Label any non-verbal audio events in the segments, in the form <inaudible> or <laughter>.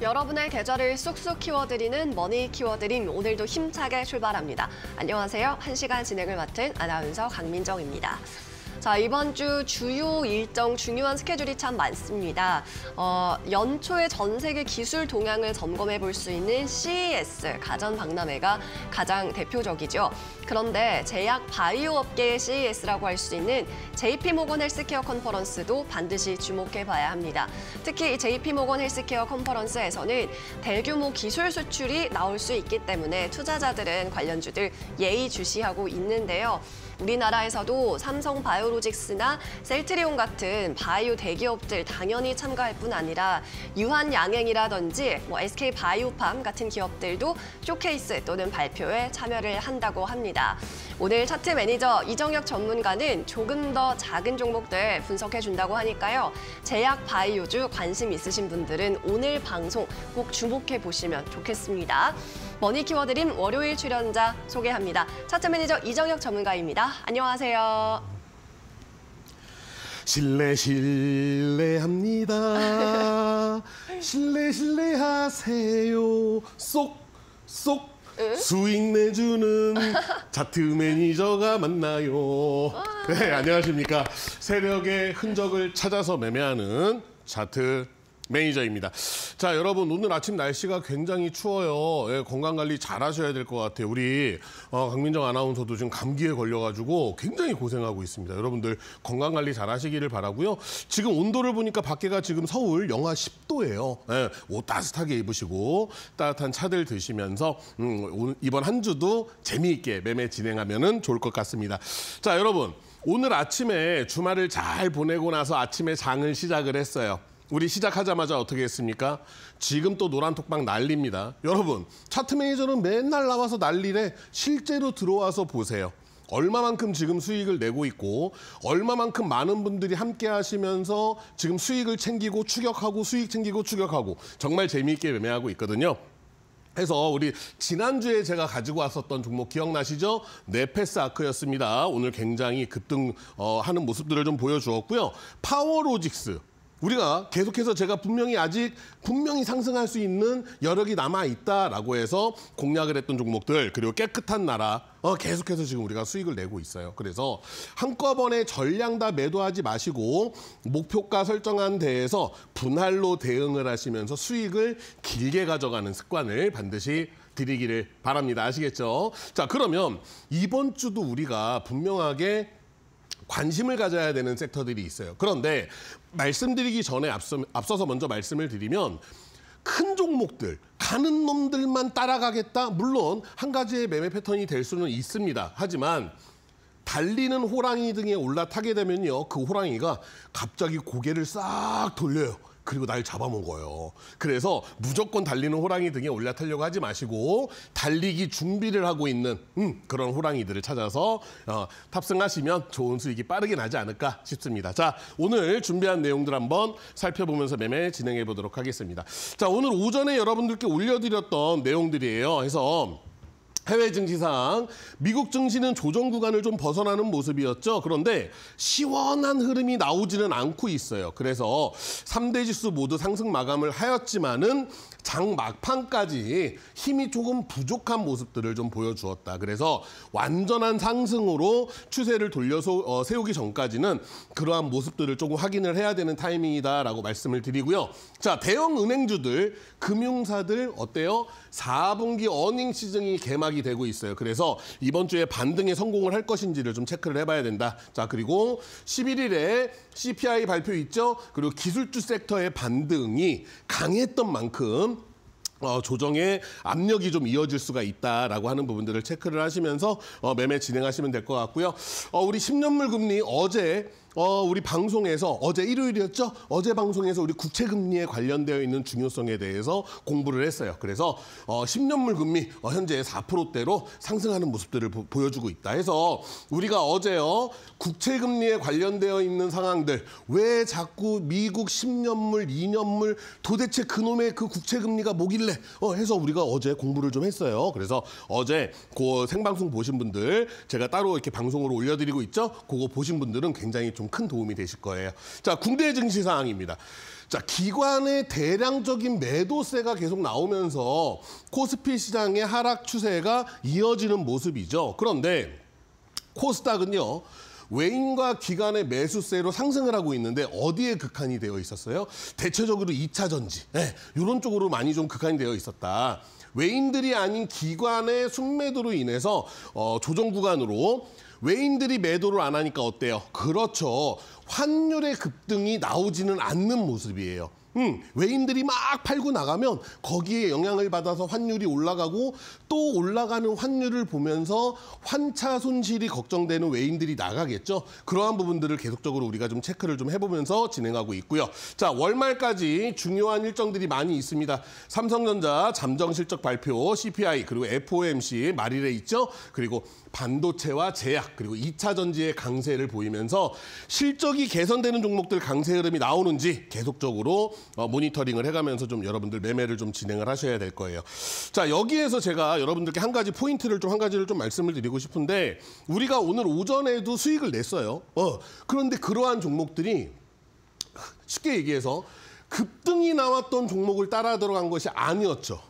여러분의 계절을 쑥쑥 키워드리는 머니 키워드림 오늘도 힘차게 출발합니다. 안녕하세요. 한시간 진행을 맡은 아나운서 강민정입니다. 자, 이번 주 주요 일정 중요한 스케줄이 참 많습니다. 어, 연초에 전 세계 기술 동향을 점검해 볼 수 있는 CES 가전 박람회가 가장 대표적이죠. 그런데 제약 바이오 업계의 CES라고 할 수 있는 JP 모건 헬스케어 컨퍼런스도 반드시 주목해 봐야 합니다. 특히 JP 모건 헬스케어 컨퍼런스에서는 대규모 기술 수출이 나올 수 있기 때문에 투자자들은 관련주들 예의주시하고 있는데요. 우리나라에서도 삼성 바이오로직스나 셀트리온 같은 바이오 대기업들 당연히 참가할 뿐 아니라 유한 양행이라든지 뭐 SK 바이오팜 같은 기업들도 쇼케이스 또는 발표에 참여를 한다고 합니다. 오늘 차트 매니저 이정혁 전문가는 조금 더 작은 종목들 분석해 준다고 하니까요. 제약 바이오주 관심 있으신 분들은 오늘 방송 꼭 주목해 보시면 좋겠습니다. 머니 키워드린 월요일 출연자 소개합니다. 차트 매니저 이정혁 전문가입니다. 안녕하세요. 실례 실례합니다. <laughs> 실례 실례하세요. 쏙쏙 수익 내주는 차트 매니저가 만나요. 네, 안녕하십니까. 세력의 흔적을 찾아서 매매하는 차트 매니저입니다. 자, 여러분 오늘 아침 날씨가 굉장히 추워요. 예, 건강 관리 잘 하셔야 될 것 같아요. 우리 어, 강민정 아나운서도 지금 감기에 걸려가지고 굉장히 고생하고 있습니다. 여러분들 건강 관리 잘 하시기를 바라고요. 지금 온도를 보니까 밖에가 지금 서울 영하 10도예요. 예, 옷 따뜻하게 입으시고 따뜻한 차들 드시면서 음, 이번 한 주도 재미있게 매매 진행하면 은 좋을 것 같습니다. 자, 여러분 오늘 아침에 주말을 잘 보내고 나서 아침에 장을 시작을 했어요. 우리 시작하자마자 어떻게 했습니까? 지금 또 노란톡방 난립니다. 여러분, 차트 매니저는 맨날 나와서 난리래. 실제로 들어와서 보세요. 얼마만큼 지금 수익을 내고 있고 얼마만큼 많은 분들이 함께 하시면서 지금 수익을 챙기고 추격하고 수익 챙기고 추격하고 정말 재미있게 매매하고 있거든요. 해서 우리 지난주에 제가 가지고 왔었던 종목 기억나시죠? 네페스 아크였습니다. 오늘 굉장히 급등하는 모습들을 좀 보여주었고요. 파워로직스 우리가 계속해서 제가 분명히 아직 분명히 상승할 수 있는 여력이 남아 있다라고 해서 공략을 했던 종목들 그리고 깨끗한 나라 어, 계속해서 지금 우리가 수익을 내고 있어요. 그래서 한꺼번에 전량 다 매도하지 마시고 목표가 설정한 데에서 분할로 대응을 하시면서 수익을 길게 가져가는 습관을 반드시 드리기를 바랍니다. 아시겠죠? 자 그러면 이번 주도 우리가 분명하게 관심을 가져야 되는 섹터들이 있어요. 그런데 말씀드리기 전에 앞서, 앞서서 먼저 말씀을 드리면 큰 종목들, 가는 놈들만 따라가겠다? 물론 한 가지의 매매 패턴이 될 수는 있습니다. 하지만 달리는 호랑이 등에 올라타게 되면요. 그 호랑이가 갑자기 고개를 싹 돌려요. 그리고 날 잡아먹어요. 그래서 무조건 달리는 호랑이 등에 올라타려고 하지 마시고 달리기 준비를 하고 있는 음, 그런 호랑이들을 찾아서 어, 탑승하시면 좋은 수익이 빠르게 나지 않을까 싶습니다. 자, 오늘 준비한 내용들 한번 살펴보면서 매매 진행해 보도록 하겠습니다. 자, 오늘 오전에 여러분들께 올려드렸던 내용들이에요. 그래서 해외 증시상 미국 증시는 조정 구간을 좀 벗어나는 모습이었죠. 그런데 시원한 흐름이 나오지는 않고 있어요. 그래서 3대 지수 모두 상승 마감을 하였지만은 장 막판까지 힘이 조금 부족한 모습들을 좀 보여주었다. 그래서 완전한 상승으로 추세를 돌려 어, 세우기 전까지는 그러한 모습들을 조금 확인을 해야 되는 타이밍이다라고 말씀을 드리고요. 자, 대형 은행주들, 금융사들 어때요? 4분기 어닝 시즌이 개막이 시작이 되고 있어요. 그래서 이번 주에 반등에 성공을 할 것인지를 좀 체크를 해봐야 된다. 자, 그리고 11일에 CPI 발표 있죠? 그리고 기술주 섹터의 반등이 강했던 만큼 어, 조정에 압력이 좀 이어질 수가 있다라고 하는 부분들을 체크를 하시면서 어, 매매 진행하시면 될 것 같고요. 어, 우리 10년물 금리 어제 어, 우리 방송에서 어제 일요일이었죠? 어제 방송에서 우리 국채 금리에 관련되어 있는 중요성에 대해서 공부를 했어요. 그래서 어, 10년물 금리 어, 현재 4%대로 상승하는 모습들을 보, 보여주고 있다 해서 우리가 어제요. 어, 국채 금리에 관련되어 있는 상황들 왜 자꾸 미국 10년물, 2년물 도대체 그놈의 그 국채 금리가 뭐길래 어, 해서 우리가 어제 공부를 좀 했어요. 그래서 어제 그 생방송 보신 분들 제가 따로 이렇게 방송으로 올려드리고 있죠? 그거 보신 분들은 굉장히 좀 좀큰 도움이 되실 거예요. 자, 국내 증시 상황입니다 자, 기관의 대량적인 매도세가 계속 나오면서 코스피 시장의 하락 추세가 이어지는 모습이죠. 그런데 코스닥은요. 외인과 기관의 매수세로 상승을 하고 있는데 어디에 극한이 되어 있었어요? 대체적으로 2차 전지, 네, 예, 이런 쪽으로 많이 좀 극한이 되어 있었다. 외인들이 아닌 기관의 순매도로 인해서 어, 조정 구간으로 외인들이 매도를 안 하니까 어때요? 그렇죠. 환율의 급등이 나오지는 않는 모습이에요. 음, 외인들이 막 팔고 나가면 거기에 영향을 받아서 환율이 올라가고 또 올라가는 환율을 보면서 환차 손실이 걱정되는 외인들이 나가겠죠. 그러한 부분들을 계속적으로 우리가 좀 체크를 좀 해보면서 진행하고 있고요. 자, 월말까지 중요한 일정들이 많이 있습니다. 삼성전자 잠정 실적 발표, CPI 그리고 FOMC 말일에 있죠. 그리고 반도체와 제약 그리고 2차 전지의 강세를 보이면서 실적이 개선되는 종목들 강세 흐름이 나오는지 계속적으로 어, 모니터링을 해가면서 좀 여러분들 매매를 좀 진행을 하셔야 될 거예요. 자 여기에서 제가 여러분들께 한 가지 포인트를 좀 한 가지를 좀 말씀을 드리고 싶은데 우리가 오늘 오전에도 수익을 냈어요. 어, 그런데 그러한 종목들이 쉽게 얘기해서 급등이 나왔던 종목을 따라 들어간 것이 아니었죠.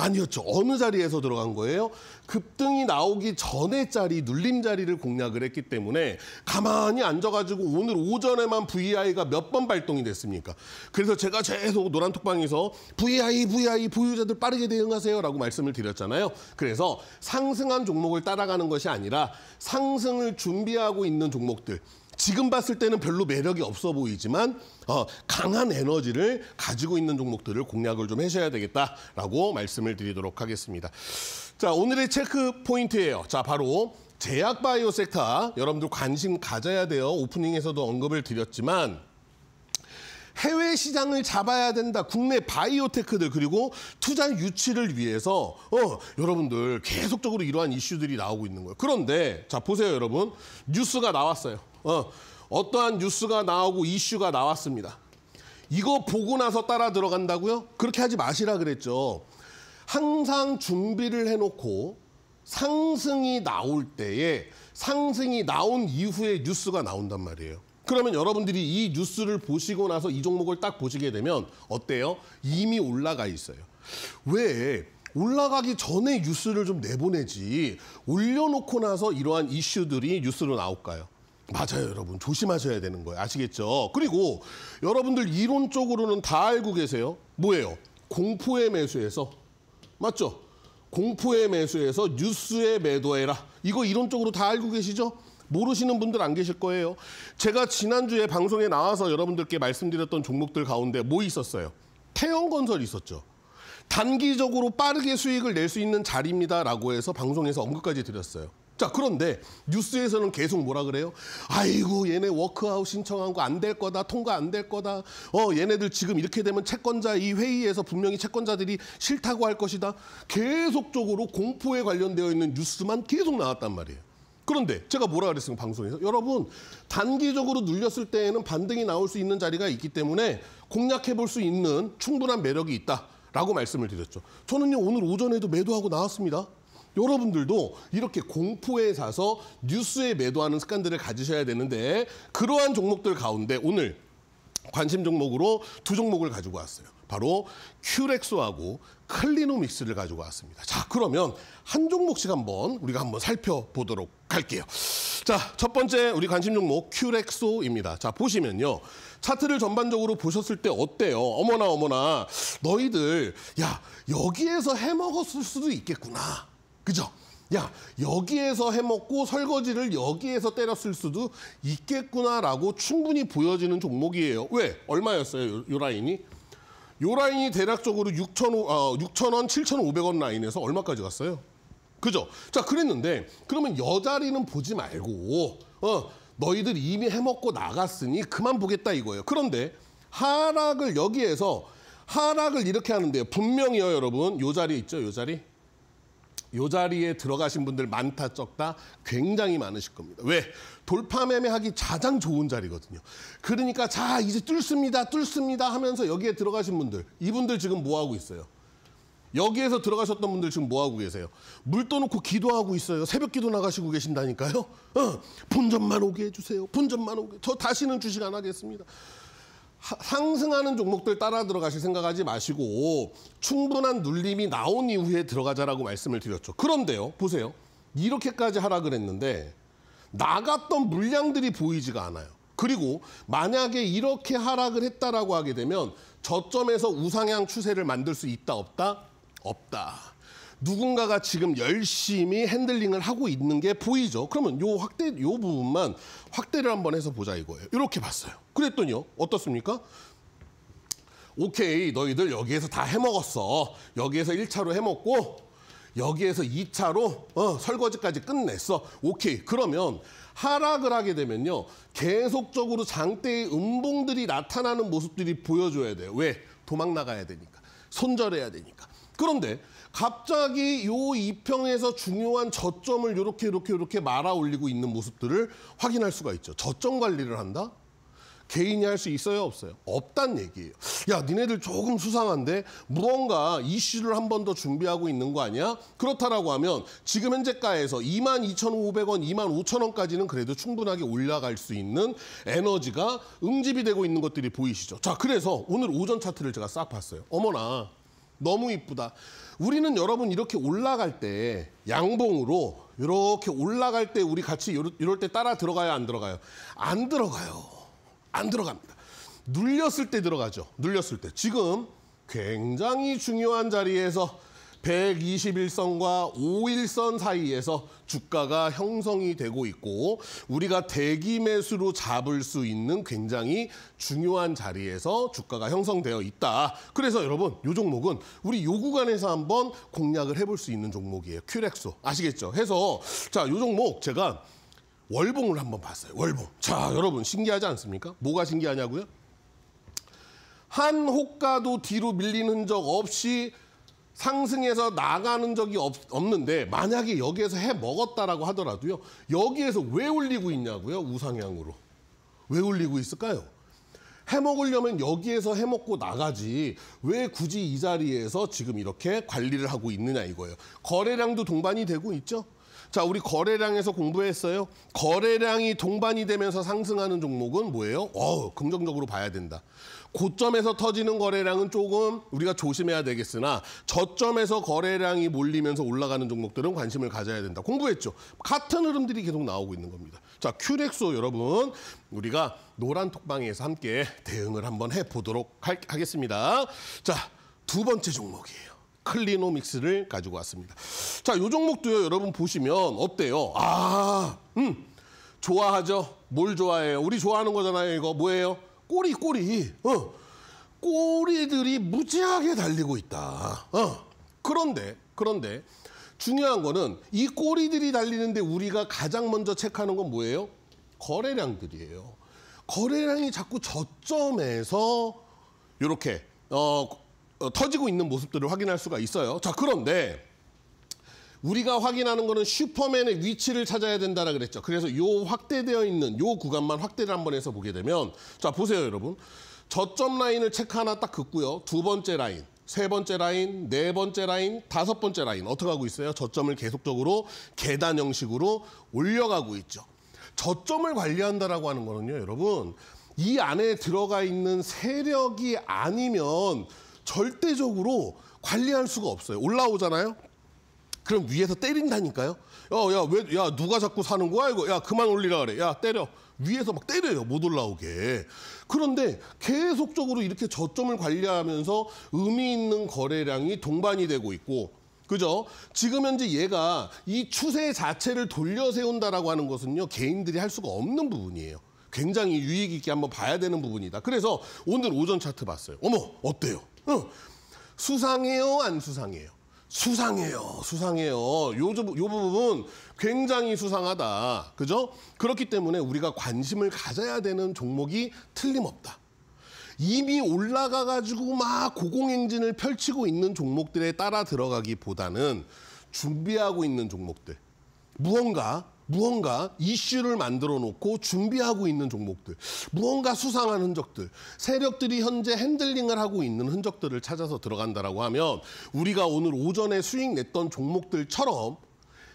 아니었죠. 어느 자리에서 들어간 거예요? 급등이 나오기 전에 자리, 눌림 자리를 공략을 했기 때문에 가만히 앉아가지고 오늘 오전에만 VI가 몇 번 발동이 됐습니까? 그래서 제가 계속 노란톡방에서 VI, VI 보유자들 빠르게 대응하세요라고 말씀을 드렸잖아요. 그래서 상승한 종목을 따라가는 것이 아니라 상승을 준비하고 있는 종목들, 지금 봤을 때는 별로 매력이 없어 보이지만 어, 강한 에너지를 가지고 있는 종목들을 공략을 좀 해셔야 되겠다라고 말씀을 드리도록 하겠습니다. 자, 오늘의 체크 포인트예요. 자, 바로 제약 바이오 섹터 여러분들 관심 가져야 돼요. 오프닝에서도 언급을 드렸지만 해외 시장을 잡아야 된다. 국내 바이오테크들 그리고 투자 유치를 위해서 어, 여러분들 계속적으로 이러한 이슈들이 나오고 있는 거예요. 그런데 자 보세요 여러분 뉴스가 나왔어요. 어, 어떠한 뉴스가 나오고 이슈가 나왔습니다. 이거 보고 나서 따라 들어간다고요? 그렇게 하지 마시라 그랬죠. 항상 준비를 해놓고 상승이 나올 때에 상승이 나온 이후에 뉴스가 나온단 말이에요. 그러면 여러분들이 이 뉴스를 보시고 나서 이 종목을 딱 보시게 되면 어때요? 이미 올라가 있어요. 왜? 올라가기 전에 뉴스를 좀 내보내지 올려놓고 나서 이러한 이슈들이 뉴스로 나올까요? 맞아요, 여러분. 조심하셔야 되는 거예요. 아시겠죠? 그리고 여러분들 이론적으로는 다 알고 계세요. 뭐예요? 공포의 매수에서. 맞죠? 공포의 매수에서 뉴스의 매도해라. 이거 이론적으로 다 알고 계시죠? 모르시는 분들 안 계실 거예요. 제가 지난주에 방송에 나와서 여러분들께 말씀드렸던 종목들 가운데 뭐 있었어요? 태형건설 있었죠. 단기적으로 빠르게 수익을 낼 수 있는 자리입니다라고 해서 방송에서 언급까지 드렸어요. 자 그런데 뉴스에서는 계속 뭐라 그래요? 아이고 얘네 워크아웃 신청한 거 안 될 거다 통과 안 될 거다 어 얘네들 지금 이렇게 되면 채권자 이 회의에서 분명히 채권자들이 싫다고 할 것이다 계속적으로 공포에 관련되어 있는 뉴스만 계속 나왔단 말이에요 그런데 제가 뭐라 그랬습니까 방송에서 여러분 단기적으로 눌렸을 때에는 반등이 나올 수 있는 자리가 있기 때문에 공략해 볼 수 있는 충분한 매력이 있다라고 말씀을 드렸죠 저는요 오늘 오전에도 매도하고 나왔습니다 여러분들도 이렇게 공포에 사서 뉴스에 매도하는 습관들을 가지셔야 되는데 그러한 종목들 가운데 오늘 관심 종목으로 두 종목을 가지고 왔어요. 바로 큐렉소하고 클리노믹스를 가지고 왔습니다. 자, 그러면 한 종목씩 한번 우리가 한번 살펴보도록 할게요. 자, 첫 번째 우리 관심 종목 큐렉소입니다. 자, 보시면요. 차트를 전반적으로 보셨을 때 어때요? 어머나 어머나 너희들 야 여기에서 해먹었을 수도 있겠구나. 그죠? 야 여기에서 해먹고 설거지를 여기에서 때렸을 수도 있겠구나라고 충분히 보여지는 종목이에요. 왜? 얼마였어요? 요, 요 라인이? 요 라인이 대략적으로 6,000원, 어, 6천원 7,500원 라인에서 얼마까지 갔어요? 그죠? 자 그랬는데 그러면 여자리는 보지 말고 어 너희들 이미 해먹고 나갔으니 그만 보겠다 이거예요. 그런데 하락을 여기에서 하락을 이렇게 하는데요. 분명히요 여러분 요 자리 있죠 요 자리 요 자리에 들어가신 분들 많다 적다 굉장히 많으실 겁니다. 왜? 돌파 매매하기 가장 좋은 자리거든요. 그러니까 자 이제 뚫습니다 뚫습니다 하면서 여기에 들어가신 분들 이분들 지금 뭐하고 있어요? 여기에서 들어가셨던 분들 지금 뭐하고 계세요? 물 떠놓고 기도하고 있어요. 새벽 기도 나가시고 계신다니까요. 어, 본전만 오게 해주세요. 본전만 오게. 저 다시는 주식 안 하겠습니다. 상승하는 종목들 따라 들어가실 생각하지 마시고 충분한 눌림이 나온 이후에 들어가자라고 말씀을 드렸죠. 그런데요, 보세요. 이렇게까지 하락을 했는데 나갔던 물량들이 보이지가 않아요. 그리고 만약에 이렇게 하락을 했다라고 하게 되면 저점에서 우상향 추세를 만들 수 있다 없다? 없다. 누군가가 지금 열심히 핸들링을 하고 있는 게 보이죠. 그러면 요 확대 요 부분만 확대를 한번 해서 보자 이거예요. 이렇게 봤어요. 그랬더니요. 어떻습니까? 오케이 너희들 여기에서 다 해먹었어. 여기에서 1차로 해먹고 여기에서 2차로 어, 설거지까지 끝냈어. 오케이. 그러면 하락을 하게 되면요. 계속적으로 장대의 음봉들이 나타나는 모습들이 보여줘야 돼요. 왜? 도망 나가야 되니까. 손절해야 되니까. 그런데 갑자기 요 이평에서 중요한 저점을 이렇게 이렇게 이렇게 말아 올리고 있는 모습들을 확인할 수가 있죠. 저점 관리를 한다? 개인이 할 수 있어요, 없어요? 없단 얘기예요. 야, 니네들 조금 수상한데 무언가 이슈를 한 번 더 준비하고 있는 거 아니야? 그렇다라고 하면 지금 현재가에서 22,500원, 25,000원까지는 그래도 충분하게 올라갈 수 있는 에너지가 응집이 되고 있는 것들이 보이시죠? 자, 그래서 오늘 오전 차트를 제가 싹 봤어요. 어머나, 너무 이쁘다. 우리는 여러분 이렇게 올라갈 때 양봉으로 이렇게 올라갈 때 우리 같이 이럴 때 따라 들어가요 안 들어가요? 안 들어가요. 안 들어갑니다. 눌렸을 때 들어가죠. 눌렸을 때. 지금 굉장히 중요한 자리에서 121선과 5일선 사이에서 주가가 형성이 되고 있고 우리가 대기 매수로 잡을 수 있는 굉장히 중요한 자리에서 주가가 형성되어 있다. 그래서 여러분 이 종목은 우리 요 구간에서 한번 공략을 해볼 수 있는 종목이에요. 큐렉소 아시겠죠? 해서 자요 종목 제가 월봉을 한번 봤어요. 월봉. 자 여러분 신기하지 않습니까? 뭐가 신기하냐고요? 한 호가도 뒤로 밀리는 흔적 없이 상승해서 나가는 적이 없, 는데 만약에 여기에서 해 먹었다라고 하더라도요. 여기에서 왜 올리고 있냐고요. 우상향으로. 왜 올리고 있을까요? 해먹으려면 여기에서 해먹고 나가지 왜 굳이 이 자리에서 지금 이렇게 관리를 하고 있느냐 이거예요. 거래량도 동반이 되고 있죠. 자, 우리 거래량에서 공부했어요. 거래량이 동반이 되면서 상승하는 종목은 뭐예요? 어, 긍정적으로 봐야 된다. 고점에서 터지는 거래량은 조금 우리가 조심해야 되겠으나 저점에서 거래량이 몰리면서 올라가는 종목들은 관심을 가져야 된다. 공부했죠. 같은 흐름들이 계속 나오고 있는 겁니다. 자, 큐렉소 여러분 우리가 노란 톡방에서 함께 대응을 한번 해보도록 하, 하겠습니다. 자, 두 번째 종목이에요. 클리노믹스를 가지고 왔습니다. 자, 요 종목도요, 여러분 보시면 어때요? 아, 음, 좋아하죠? 뭘 좋아해요? 우리 좋아하는 거잖아요, 이거. 뭐예요? 꼬리, 꼬리. 어, 꼬리들이 무지하게 달리고 있다. 어, 그런데, 그런데 중요한 거는 이 꼬리들이 달리는데 우리가 가장 먼저 체크하는 건 뭐예요? 거래량들이에요. 거래량이 자꾸 저점에서 이렇게 어, 어, 터지고 있는 모습들을 확인할 수가 있어요. 자, 그런데 우리가 확인하는 거는 슈퍼맨의 위치를 찾아야 된다라 그랬죠. 그래서 요 확대되어 있는 요 구간만 확대를 한번 해서 보게 되면 자, 보세요, 여러분. 저점 라인을 체크 하나 딱 긋고요. 두 번째 라인, 세 번째 라인, 네 번째 라인, 다섯 번째 라인 어떻게 하고 있어요? 저점을 계속적으로 계단 형식으로 올려가고 있죠. 저점을 관리한다라고 하는 거는요, 여러분. 이 안에 들어가 있는 세력이 아니면 절대적으로 관리할 수가 없어요. 올라오잖아요. 그럼 위에서 때린다니까요. 야, 어, 야, 왜, 야, 누가 자꾸 사는 거야, 이거? 야, 그만 올리라 그래. 야, 때려. 위에서 막 때려요. 못 올라오게. 그런데 계속적으로 이렇게 저점을 관리하면서 의미 있는 거래량이 동반이 되고 있고, 그죠? 지금 현재 얘가 이 추세 자체를 돌려 세운다라고 하는 것은요, 개인들이 할 수가 없는 부분이에요. 굉장히 유익 있게 한번 봐야 되는 부분이다. 그래서 오늘 오전 차트 봤어요. 어머, 어때요? 어. 수상해요, 안 수상해요? 수상해요, 수상해요. 요, 요 부분 굉장히 수상하다. 그죠? 그렇기 때문에 우리가 관심을 가져야 되는 종목이 틀림없다. 이미 올라가가지고 막 고공행진을 펼치고 있는 종목들에 따라 들어가기보다는 준비하고 있는 종목들. 무언가 무언가 이슈를 만들어 놓고 준비하고 있는 종목들, 무언가 수상한 흔적들, 세력들이 현재 핸들링을 하고 있는 흔적들을 찾아서 들어간다라고 하면 우리가 오늘 오전에 수익 냈던 종목들처럼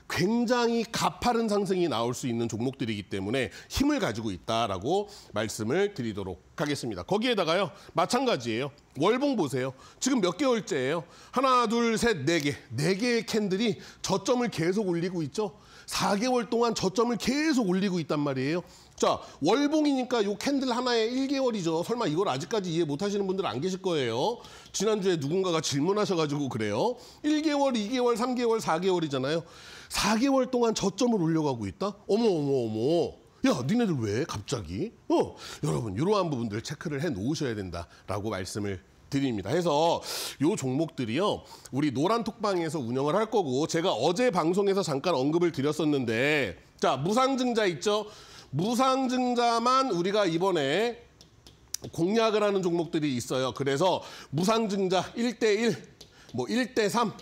굉장히 가파른 상승이 나올 수 있는 종목들이기 때문에 힘을 가지고 있다라고 말씀을 드리도록 하겠습니다. 거기에다가요. 마찬가지예요. 월봉 보세요. 지금 몇 개월째예요. 하나, 둘, 셋, 네 개. 네 개의 캔들이 저점을 계속 올리고 있죠. 4개월 동안 저점을 계속 올리고 있단 말이에요. 자, 월봉이니까 요 캔들 하나에 1개월이죠. 설마 이걸 아직까지 이해 못하시는 분들 안 계실 거예요. 지난주에 누군가가 질문하셔가지고 그래요. 1개월, 2개월, 3개월, 4개월이잖아요. 4개월 동안 저점을 올려가고 있다? 어머, 어머, 어머. 야, 니네들 왜 갑자기? 어, 여러분, 이러한 부분들 체크를 해 놓으셔야 된다라고 말씀을 드립니다. 해서 요 종목들이요. 우리 노란 톡방에서 운영을 할 거고 제가 어제 방송에서 잠깐 언급을 드렸었는데 자, 무상증자 있죠? 무상증자만 우리가 이번에 공략을 하는 종목들이 있어요. 그래서 무상증자 1대1, 뭐 1대3,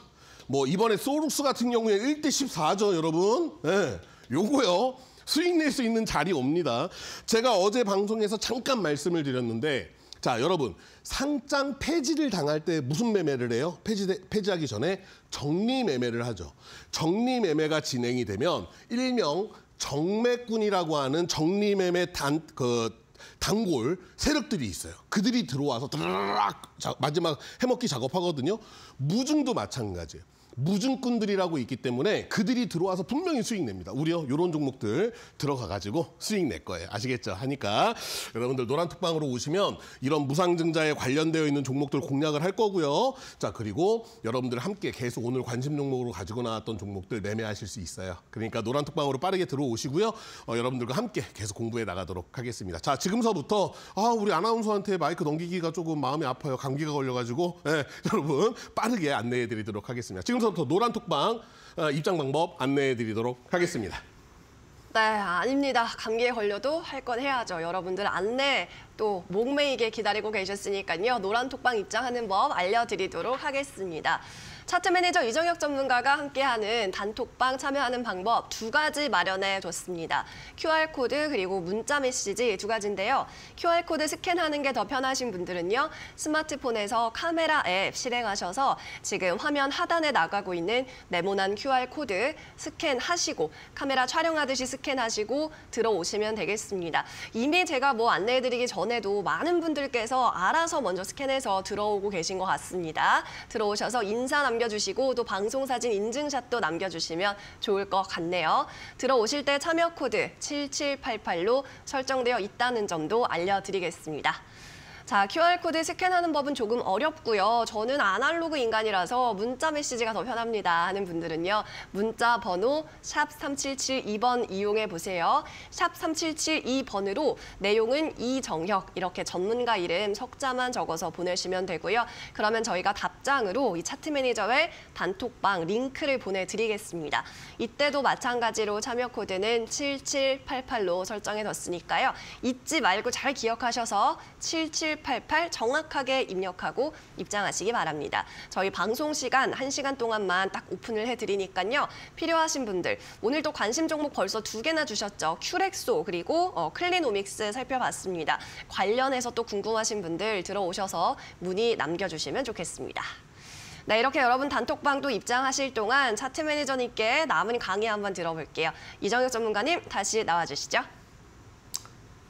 뭐 이번에 소룩스 같은 경우에 1대14죠, 여러분. 예. 네, 요거요. 수익 낼 수 있는 자리 옵니다. 제가 어제 방송에서 잠깐 말씀을 드렸는데 자, 여러분 상장 폐지를 당할 때 무슨 매매를 해요? 폐지, 폐지하기 전에 정리 매매를 하죠. 정리 매매가 진행이 되면 일명 정매꾼이라고 하는 정리 매매 단, 그, 단골 세력들이 있어요. 그들이 들어와서 드르락 마지막 해먹기 작업하거든요. 무중도 마찬가지예요. 무증꾼들이라고 있기 때문에 그들이 들어와서 분명히 수익 냅니다. 우리요 이런 종목들 들어가가지고 수익 낼 거예요. 아시겠죠? 하니까 여러분들 노란톡방으로 오시면 이런 무상증자에 관련되어 있는 종목들 공략을 할 거고요. 자 그리고 여러분들 함께 계속 오늘 관심 종목으로 가지고 나왔던 종목들 매매하실 수 있어요. 그러니까 노란톡방으로 빠르게 들어오시고요. 어, 여러분들과 함께 계속 공부해 나가도록 하겠습니다. 자 지금서부터 아 우리 아나운서한테 마이크 넘기기가 조금 마음이 아파요. 감기가 걸려가지고 네, <laughs> 여러분 빠르게 안내해드리도록 하겠습니다. 지금 지금부터 노란톡방 어, 입장 방법 안내해드리도록 하겠습니다. 네, 아닙니다. 감기에 걸려도 할 건 해야죠. 여러분들 안내 또 목매이게 기다리고 계셨으니까요. 노란 톡방 입장하는 법 알려드리도록 하겠습니다. 차트 매니저 이정혁 전문가가 함께하는 단톡방 참여하는 방법 두 가지 마련해뒀습니다. QR코드 그리고 문자 메시지 두 가지인데요. QR코드 스캔하는 게 더 편하신 분들은요. 스마트폰에서 카메라 앱 실행하셔서 지금 화면 하단에 나가고 있는 네모난 QR코드 스캔하시고 카메라 촬영하듯이 스캔하시고 들어오시면 되겠습니다. 이미 제가 뭐 안내해드리기 전에 전에도 많은 분들께서 알아서 먼저 스캔해서 들어오고 계신 것 같습니다. 들어오셔서 인사 남겨주시고 또 방송사진 인증샷도 남겨주시면 좋을 것 같네요. 들어오실 때 참여 코드 7788로 설정되어 있다는 점도 알려드리겠습니다. 자, QR코드 스캔하는 법은 조금 어렵고요. 저는 아날로그 인간이라서 문자 메시지가 더 편합니다 하는 분들은요. 문자 번호 샵 3772번 이용해 보세요. 샵 3772번으로 내용은 이정혁 이렇게 전문가 이름 석자만 적어서 보내시면 되고요. 그러면 저희가 답장으로 이 차트 매니저의 단톡방 링크를 보내드리겠습니다. 이때도 마찬가지로 참여 코드는 7788로 설정해뒀으니까요. 잊지 말고 잘 기억하셔서 77 7788 정확하게 입력하고 입장하시기 바랍니다. 저희 방송 시간 1시간 동안만 딱 오픈을 해드리니까요. 필요하신 분들 오늘도 관심 종목 벌써 두 개나 주셨죠. 큐렉소 그리고 어, 클리노믹스 살펴봤습니다. 관련해서 또 궁금하신 분들 들어오셔서 문의 남겨주시면 좋겠습니다. 네, 이렇게 여러분 단톡방도 입장하실 동안 차트 매니저님께 남은 강의 한번 들어볼게요. 이정혁 전문가님 다시 나와주시죠.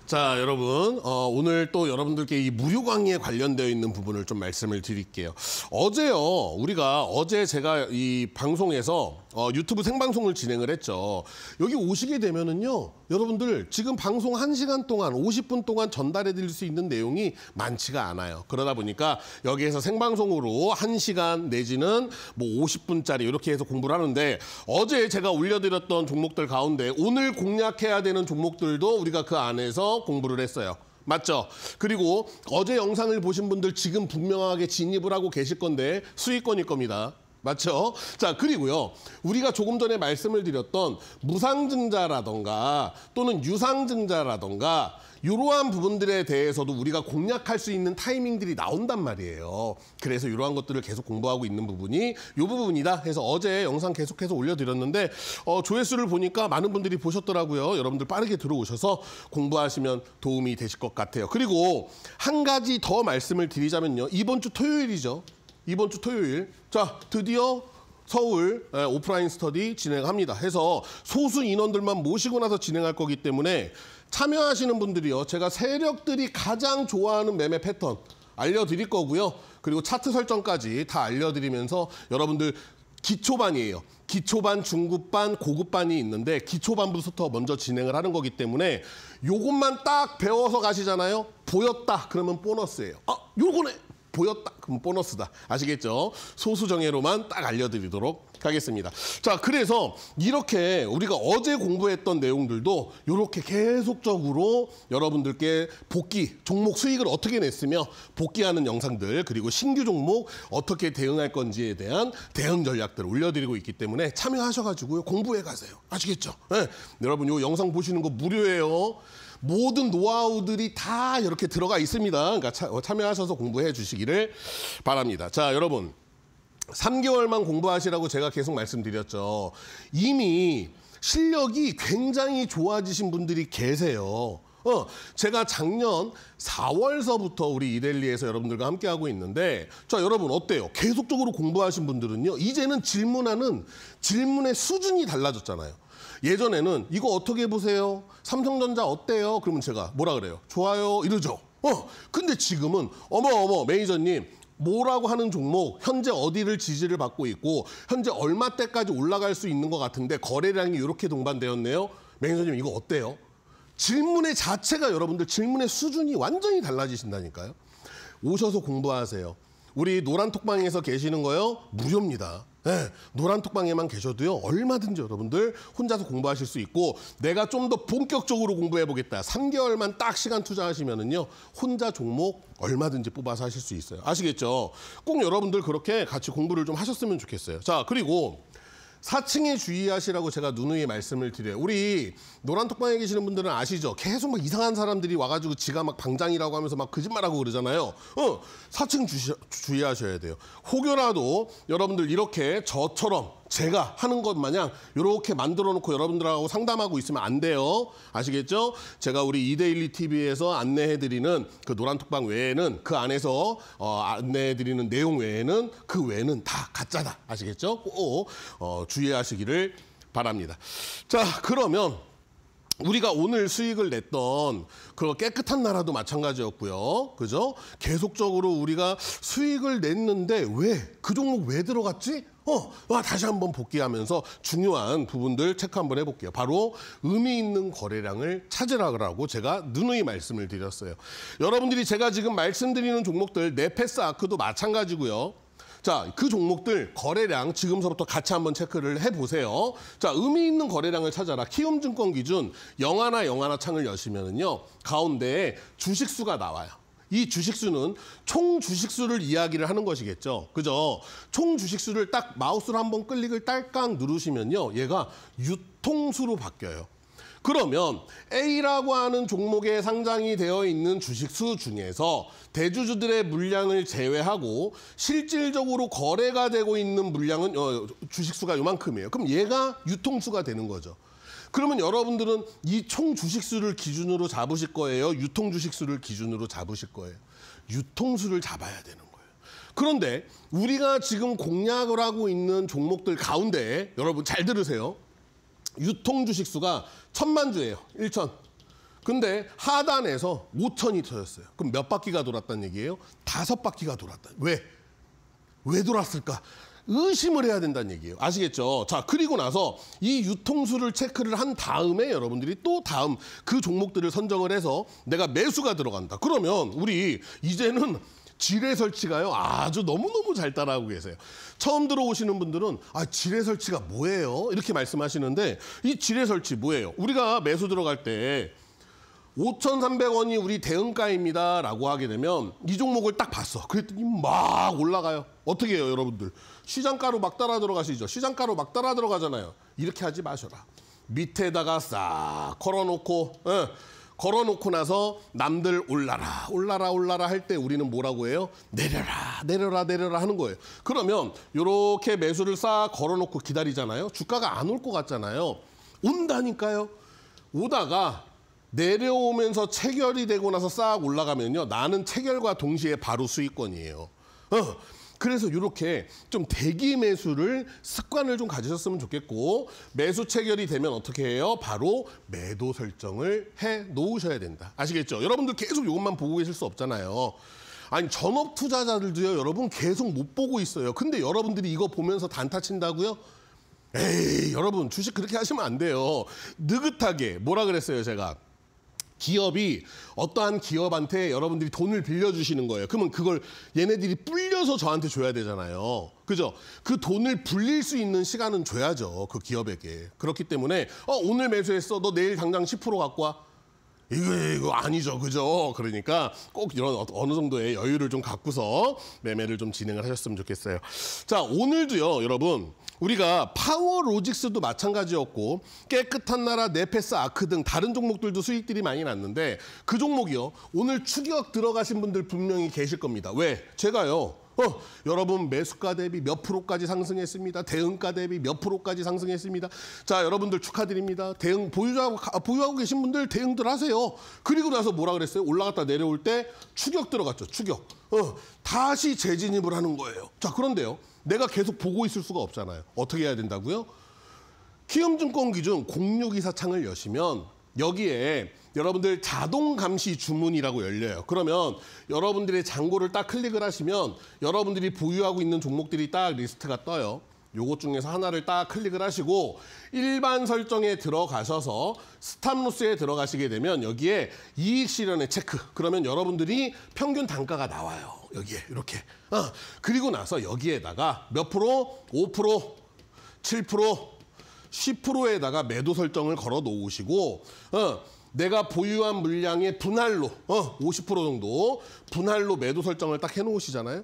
자, 여러분. 어, 오늘 또 여러분들께 이 무료 강의에 관련되어 있는 부분을 좀 말씀을 드릴게요. 어제요. 우리가 어제 제가 이 방송에서 어, 유튜브 생방송을 진행을 했죠. 여기 오시게 되면은요, 여러분들 지금 방송 1시간 동안, 50분 동안 전달해 드릴 수 있는 내용이 많지가 않아요. 그러다 보니까 여기에서 생방송으로 1시간 내지는 뭐 50분짜리 이렇게 해서 공부를 하는데 어제 제가 올려드렸던 종목들 가운데 오늘 공략해야 되는 종목들도 우리가 그 안에서 공부를 했어요. 맞죠? 그리고 어제 영상을 보신 분들 지금 분명하게 진입을 하고 계실 건데 수익권일 겁니다. 맞죠? 자, 그리고요. 우리가 조금 전에 말씀을 드렸던 무상증자라던가 또는 유상증자라던가 이러한 부분들에 대해서도 우리가 공략할 수 있는 타이밍들이 나온단 말이에요. 그래서 이러한 것들을 계속 공부하고 있는 부분이 이 부분이다 해서 어제 영상 계속해서 올려드렸는데 어, 조회수를 보니까 많은 분들이 보셨더라고요. 여러분들 빠르게 들어오셔서 공부하시면 도움이 되실 것 같아요. 그리고 한 가지 더 말씀을 드리자면요. 이번 주 토요일이죠. 이번 주 토요일 자 드디어 서울 오프라인 스터디 진행합니다. 해서 소수 인원들만 모시고 나서 진행할 거기 때문에 참여하시는 분들이요. 제가 세력들이 가장 좋아하는 매매 패턴 알려드릴 거고요. 그리고 차트 설정까지 다 알려드리면서 여러분들 기초반이에요. 기초반, 중급반, 고급반이 있는데 기초반부터 먼저 진행을 하는 거기 때문에 요것만 딱 배워서 가시잖아요. 보였다. 그러면 보너스예요. 아, 요거네. 보였다. 그럼 보너스다. 아시겠죠? 소수 정예로만 딱 알려드리도록 하겠습니다. 자, 그래서 이렇게 우리가 어제 공부했던 내용들도 이렇게 계속적으로 여러분들께 복귀, 종목 수익을 어떻게 냈으며 복귀하는 영상들 그리고 신규 종목 어떻게 대응할 건지에 대한 대응 전략들을 올려드리고 있기 때문에 참여하셔가지고요. 공부해 가세요. 아시겠죠? 네. 여러분 이 영상 보시는 거 무료예요. 모든 노하우들이 다 이렇게 들어가 있습니다. 그러니까 차, 어, 참여하셔서 공부해 주시기를 바랍니다. 자, 여러분. 3개월만 공부하시라고 제가 계속 말씀드렸죠. 이미 실력이 굉장히 좋아지신 분들이 계세요. 어, 제가 작년 4월서부터 우리 이델리에서 여러분들과 함께하고 있는데 자 여러분 어때요? 계속적으로 공부하신 분들은요 이제는 질문하는 질문의 수준이 달라졌잖아요. 예전에는 이거 어떻게 보세요? 삼성전자 어때요? 그러면 제가 뭐라 그래요? 좋아요 이러죠. 어, 근데 지금은 어머 어머 매니저님 뭐라고 하는 종목 현재 어디를 지지를 받고 있고 현재 얼마 때까지 올라갈 수 있는 것 같은데 거래량이 이렇게 동반되었네요. 매니저님 이거 어때요? 질문의 자체가 여러분들 질문의 수준이 완전히 달라지신다니까요. 오셔서 공부하세요. 우리 노란톡방에서 계시는 거요 무료입니다. 네, 예, 노란톡방에만 계셔도요 얼마든지 여러분들 혼자서 공부하실 수 있고 내가 좀 더 본격적으로 공부해보겠다 3개월만 딱 시간 투자하시면은요 혼자 종목 얼마든지 뽑아서 하실 수 있어요 아시겠죠 꼭 여러분들 그렇게 같이 공부를 좀 하셨으면 좋겠어요 자 그리고 사층에 주의하시라고 제가 누누이 말씀을 드려요. 우리 노란 톡방에 계시는 분들은 아시죠? 계속 막 이상한 사람들이 와가지고 지가 막 방장이라고 하면서 막 거짓말하고 그러잖아요. 어, 사층 주시, 주의하셔야 돼요. 혹여라도 여러분들 이렇게 저처럼 제가 하는 것 마냥 이렇게 만들어 놓고 여러분들하고 상담하고 있으면 안 돼요. 아시겠죠? 제가 우리 이데일리 TV에서 안내해드리는 그 노란톡방 외에는 그 안에서 어, 안내해드리는 내용 외에는 그 외에는 다 가짜다. 아시겠죠? 꼭 어, 주의하시기를 바랍니다. 자, 그러면 우리가 오늘 수익을 냈던 그 깨끗한 나라도 마찬가지였고요. 그죠? 계속적으로 우리가 수익을 냈는데 왜? 그 종목 왜 들어갔지? 어, 와, 다시 한번 복귀하면서 중요한 부분들 체크 한번 해볼게요. 바로 의미 있는 거래량을 찾으라고 제가 누누이 말씀을 드렸어요. 여러분들이 제가 지금 말씀드리는 종목들, 네패스 아크도 마찬가지고요. 자, 그 종목들 거래량 지금서부터 같이 한번 체크를 해보세요. 자, 의미 있는 거래량을 찾아라. 키움증권 기준 영하나 영하나 창을 여시면은요. 가운데에 주식수가 나와요. 이 주식수는 총 주식수를 이야기를 하는 것이겠죠. 그죠? 총 주식수를 딱 마우스로 한번 클릭을 딸깍 누르시면요. 얘가 유통수로 바뀌어요. 그러면 A라고 하는 종목에 상장이 되어 있는 주식수 중에서 대주주들의 물량을 제외하고 실질적으로 거래가 되고 있는 물량은 어, 주식수가 이만큼이에요. 그럼 얘가 유통수가 되는 거죠. 그러면 여러분들은 이 총 주식수를 기준으로 잡으실 거예요? 유통 주식수를 기준으로 잡으실 거예요? 유통수를 잡아야 되는 거예요. 그런데 우리가 지금 공략을 하고 있는 종목들 가운데 여러분 잘 들으세요. 유통 주식수가 천만 주예요. 1천 근데 하단에서 5천이 터졌어요. 그럼 몇 바퀴가 돌았다는 얘기예요? 다섯 바퀴가 돌았다. 왜? 왜 돌았을까? 의심을 해야 된다는 얘기예요. 아시겠죠? 자, 그리고 나서 이 유통수를 체크를 한 다음에 여러분들이 또 다음 그 종목들을 선정을 해서 내가 매수가 들어간다. 그러면 우리 이제는 지뢰 설치가요 아주 너무너무 잘 따라하고 계세요. 처음 들어오시는 분들은 아 지뢰 설치가 뭐예요? 이렇게 말씀하시는데 이 지뢰 설치 뭐예요? 우리가 매수 들어갈 때 5,300원이 우리 대응가입니다라고 하게 되면 이 종목을 딱 봤어. 그랬더니 막 올라가요. 어떻게 해요, 여러분들? 시장가로 막 따라 들어가시죠. 시장가로 막 따라 들어가잖아요. 이렇게 하지 마셔라. 밑에다가 싹 걸어놓고 예. 걸어놓고 나서 남들 올라라 올라라 올라라 할 때 우리는 뭐라고 해요? 내려라 내려라 내려라 하는 거예요. 그러면 이렇게 매수를 싹 걸어놓고 기다리잖아요. 주가가 안 올 것 같잖아요. 온다니까요. 오다가 내려오면서 체결이 되고 나서 싹 올라가면요. 나는 체결과 동시에 바로 수익권이에요. 어. 그래서 이렇게 좀 대기 매수를 습관을 좀 가지셨으면 좋겠고 매수 체결이 되면 어떻게 해요? 바로 매도 설정을 해 놓으셔야 된다. 아시겠죠? 여러분들 계속 이것만 보고 계실 수 없잖아요. 아니 전업 투자자들도요 여러분 계속 못 보고 있어요. 근데 여러분들이 이거 보면서 단타 친다고요? 에이 여러분 주식 그렇게 하시면 안 돼요. 느긋하게 뭐라 그랬어요 제가. 기업이 어떠한 기업한테 여러분들이 돈을 빌려주시는 거예요. 그러면 그걸 얘네들이 불려서 저한테 줘야 되잖아요. 그죠? 그 돈을 불릴 수 있는 시간은 줘야죠. 그 기업에게. 그렇기 때문에 어 오늘 매수했어. 너 내일 당장 10% 갖고 와. 이거 이거 아니죠 그죠 그러니까 꼭 이런 어, 어느 정도의 여유를 좀 갖고서 매매를 좀 진행을 하셨으면 좋겠어요 자 오늘도요 여러분 우리가 파워 로직스도 마찬가지였고 깨끗한 나라 네페스 아크 등 다른 종목들도 수익들이 많이 났는데 그 종목이요 오늘 추격 들어가신 분들 분명히 계실 겁니다 왜 제가요 어, 여러분 매수가 대비 몇 프로까지 상승했습니다. 대응가 대비 몇 프로까지 상승했습니다. 자, 여러분들 축하드립니다. 대응 보유하고 보유하고 계신 분들 대응들 하세요. 그리고 나서 뭐라 그랬어요? 올라갔다 내려올 때 추격 들어갔죠. 추격. 어, 다시 재진입을 하는 거예요. 자, 그런데요. 내가 계속 보고 있을 수가 없잖아요. 어떻게 해야 된다고요? 키움증권 기준 0624 창을 여시면 여기에 여러분들 자동 감시 주문이라고 열려요. 그러면 여러분들의 잔고를 딱 클릭을 하시면 여러분들이 보유하고 있는 종목들이 딱 리스트가 떠요. 요것 중에서 하나를 딱 클릭을 하시고 일반 설정에 들어가셔서 스탑로스에 들어가시게 되면 여기에 이익 실현의 체크 그러면 여러분들이 평균 단가가 나와요 여기에 이렇게 어. 그리고 나서 여기에다가 몇 프로? 5% 7% 10%에다가 매도 설정을 걸어 놓으시고 어. 내가 보유한 물량의 분할로 어, 50% 정도 분할로 매도 설정을 딱 해놓으시잖아요.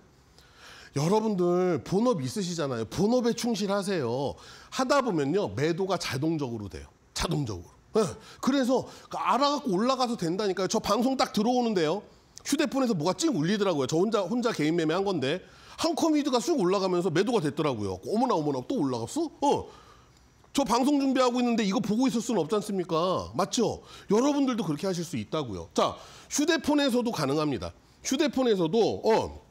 여러분들 본업 있으시잖아요. 본업에 충실하세요. 하다 보면요. 매도가 자동적으로 돼요. 자동적으로. 네. 그래서 그 알아갖고 올라가서 된다니까요. 저 방송 딱 들어오는데요. 휴대폰에서 뭐가 찡 울리더라고요. 저 혼자 혼자 개인 매매 한 건데 한컴 위드가 쑥 올라가면서 매도가 됐더라고요. 어머나 어머나 또 올라갔어? 어. 저 방송 준비하고 있는데 이거 보고 있을 수는 없지 않습니까? 맞죠? 여러분들도 그렇게 하실 수 있다고요. 자, 휴대폰에서도 가능합니다. 휴대폰에서도 어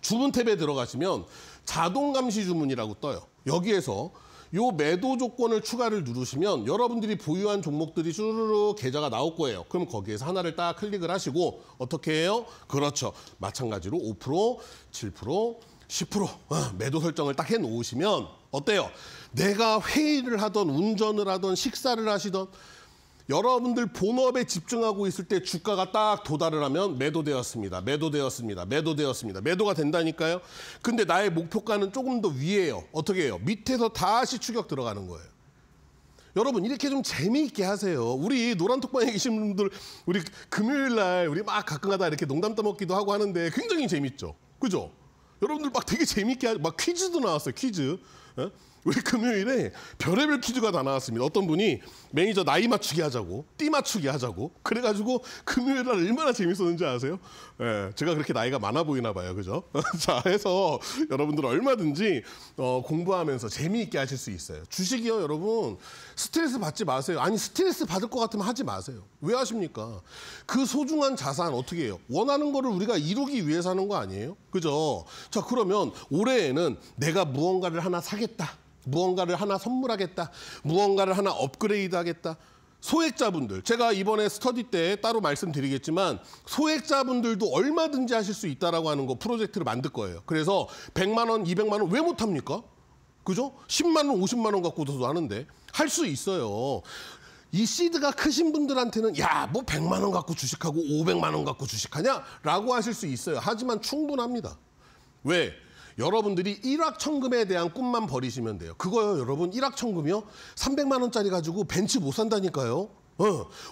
주문 탭에 들어가시면 자동 감시 주문이라고 떠요. 여기에서 요 매도 조건을 추가를 누르시면 여러분들이 보유한 종목들이 쭈르르 계좌가 나올 거예요. 그럼 거기에서 하나를 딱 클릭을 하시고 어떻게 해요? 그렇죠. 마찬가지로 5%, 7%, 10% 매도 설정을 딱 해놓으시면 어때요? 내가 회의를 하던 운전을 하던 식사를 하시던 여러분들 본업에 집중하고 있을 때 주가가 딱 도달을 하면 매도되었습니다. 매도되었습니다. 매도되었습니다. 매도가 된다니까요. 근데 나의 목표가는 조금 더 위에요. 어떻게 해요? 밑에서 다시 추격 들어가는 거예요. 여러분 이렇게 좀 재미있게 하세요. 우리 노란톡방에 계신 분들 우리 금요일 날 우리 막 가끔가다 이렇게 농담 떠먹기도 하고 하는데 굉장히 재밌죠. 그죠? 여러분들 막 되게 재밌게 하, 막 퀴즈도 나왔어요. 퀴즈. 예? 왜 금요일에 별의별 퀴즈가 다 나왔습니다. 어떤 분이 매니저 나이 맞추기 하자고, 띠 맞추기 하자고. 그래가지고 금요일 날 얼마나 재밌었는지 아세요? 예, 제가 그렇게 나이가 많아 보이나 봐요. 그죠? <laughs> 자, 해서 여러분들 얼마든지 어, 공부하면서 재미있게 하실 수 있어요. 주식이요, 여러분. 스트레스 받지 마세요. 아니, 스트레스 받을 것 같으면 하지 마세요. 왜 하십니까? 그 소중한 자산 어떻게 해요? 원하는 거를 우리가 이루기 위해서 하는 거 아니에요? 그죠? 자, 그러면 올해에는 내가 무언가를 하나 사겠다. 무언가를 하나 선물하겠다. 무언가를 하나 업그레이드 하겠다. 소액자분들, 제가 이번에 스터디 때 따로 말씀드리겠지만 소액자분들도 얼마든지 하실 수 있다라고 하는 거 프로젝트를 만들 거예요. 그래서 100만 원, 200만 원 왜 못 합니까? 그죠? 10만 원, 50만 원 갖고도 하는데 할 수 있어요. 이 시드가 크신 분들한테는 야, 뭐 100만 원 갖고 주식하고 500만 원 갖고 주식하냐? 라고 하실 수 있어요. 하지만 충분합니다. 왜? 여러분들이 일확천금에 대한 꿈만 버리시면 돼요. 그거요, 여러분. 일확천금이요? 300만 원짜리 가지고 벤츠 못 산다니까요. 어,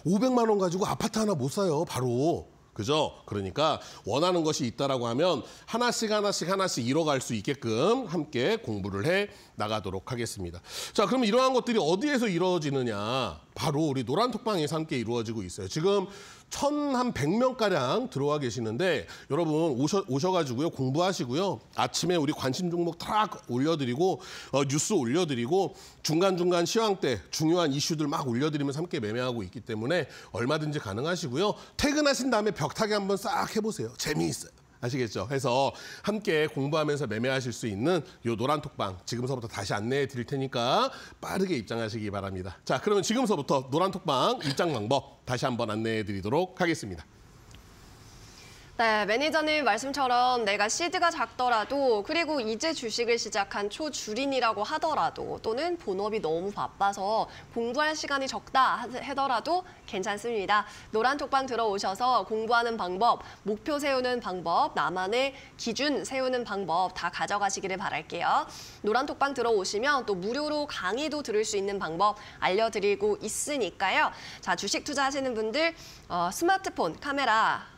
500만 원 가지고 아파트 하나 못 사요, 바로. 그죠? 그러니까 원하는 것이 있다라고 하면 하나씩 하나씩 하나씩 이뤄갈 수 있게끔 함께 공부를 해 나가도록 하겠습니다. 자, 그럼 이러한 것들이 어디에서 이루어지느냐? 바로 우리 노란 톡방에서 함께 이루어지고 있어요. 지금 천한 백명가량 들어와 계시는데 여러분 오셔, 오셔가지고요. 공부하시고요. 아침에 우리 관심 종목 탁 올려드리고 어, 뉴스 올려드리고 중간중간 시황 때 중요한 이슈들 막 올려드리면서 함께 매매하고 있기 때문에 얼마든지 가능하시고요. 퇴근하신 다음에 벽타기 한번 싹 해보세요. 재미있어요. 아시겠죠? 해서 함께 공부하면서 매매하실 수 있는 요 노란 톡방 지금서부터 다시 안내해 드릴 테니까 빠르게 입장하시기 바랍니다. 자, 그러면 지금서부터 노란 톡방 입장 방법 다시 한번 안내해 드리도록 하겠습니다. 네, 매니저님 말씀처럼 내가 시드가 작더라도 그리고 이제 주식을 시작한 초주린이라고 하더라도 또는 본업이 너무 바빠서 공부할 시간이 적다 하더라도 괜찮습니다. 노란톡방 들어오셔서 공부하는 방법, 목표 세우는 방법, 나만의 기준 세우는 방법 다 가져가시기를 바랄게요. 노란톡방 들어오시면 또 무료로 강의도 들을 수 있는 방법 알려드리고 있으니까요. 자, 주식 투자하시는 분들 어, 스마트폰, 카메라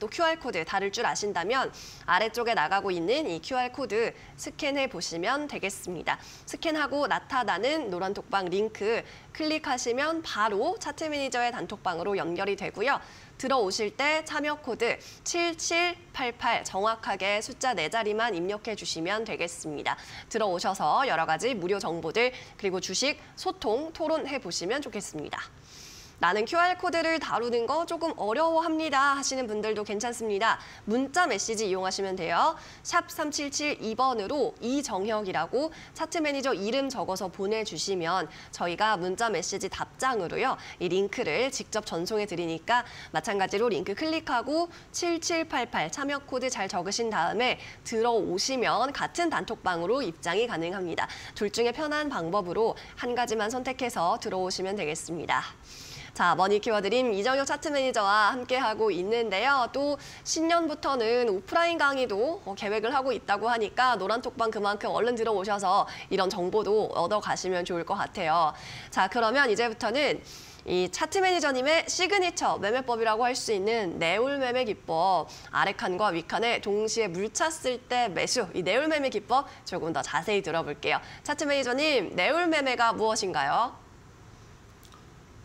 또 QR코드 다를 줄 아신다면 아래쪽에 나가고 있는 이 QR코드 스캔해 보시면 되겠습니다. 스캔하고 나타나는 노란 독방 링크 클릭하시면 바로 차트 매니저의 단톡방으로 연결이 되고요. 들어오실 때 참여 코드 7788 정확하게 숫자 네 자리만 입력해 주시면 되겠습니다. 들어오셔서 여러 가지 무료 정보들 그리고 주식 소통 토론해 보시면 좋겠습니다. 나는 QR코드를 다루는 거 조금 어려워합니다 하시는 분들도 괜찮습니다. 문자 메시지 이용하시면 돼요. 샵 3772번으로 이정혁이라고 차트 매니저 이름 적어서 보내주시면 저희가 문자 메시지 답장으로요. 이 링크를 직접 전송해 드리니까 마찬가지로 링크 클릭하고 7788 참여 코드 잘 적으신 다음에 들어오시면 같은 단톡방으로 입장이 가능합니다. 둘 중에 편한 방법으로 한 가지만 선택해서 들어오시면 되겠습니다. 자, 머니 키워드림 이정혁 차트 매니저와 함께하고 있는데요. 또 신년부터는 오프라인 강의도 어, 계획을 하고 있다고 하니까 노란톡방 그만큼 얼른 들어오셔서 이런 정보도 얻어가시면 좋을 것 같아요. 자, 그러면 이제부터는 이 차트 매니저님의 시그니처 매매법이라고 할 수 있는 내올 매매 기법 아래 칸과 위 칸에 동시에 물찼을 때 매수 이 내올 매매 기법 조금 더 자세히 들어볼게요. 차트 매니저님 내올 매매가 무엇인가요?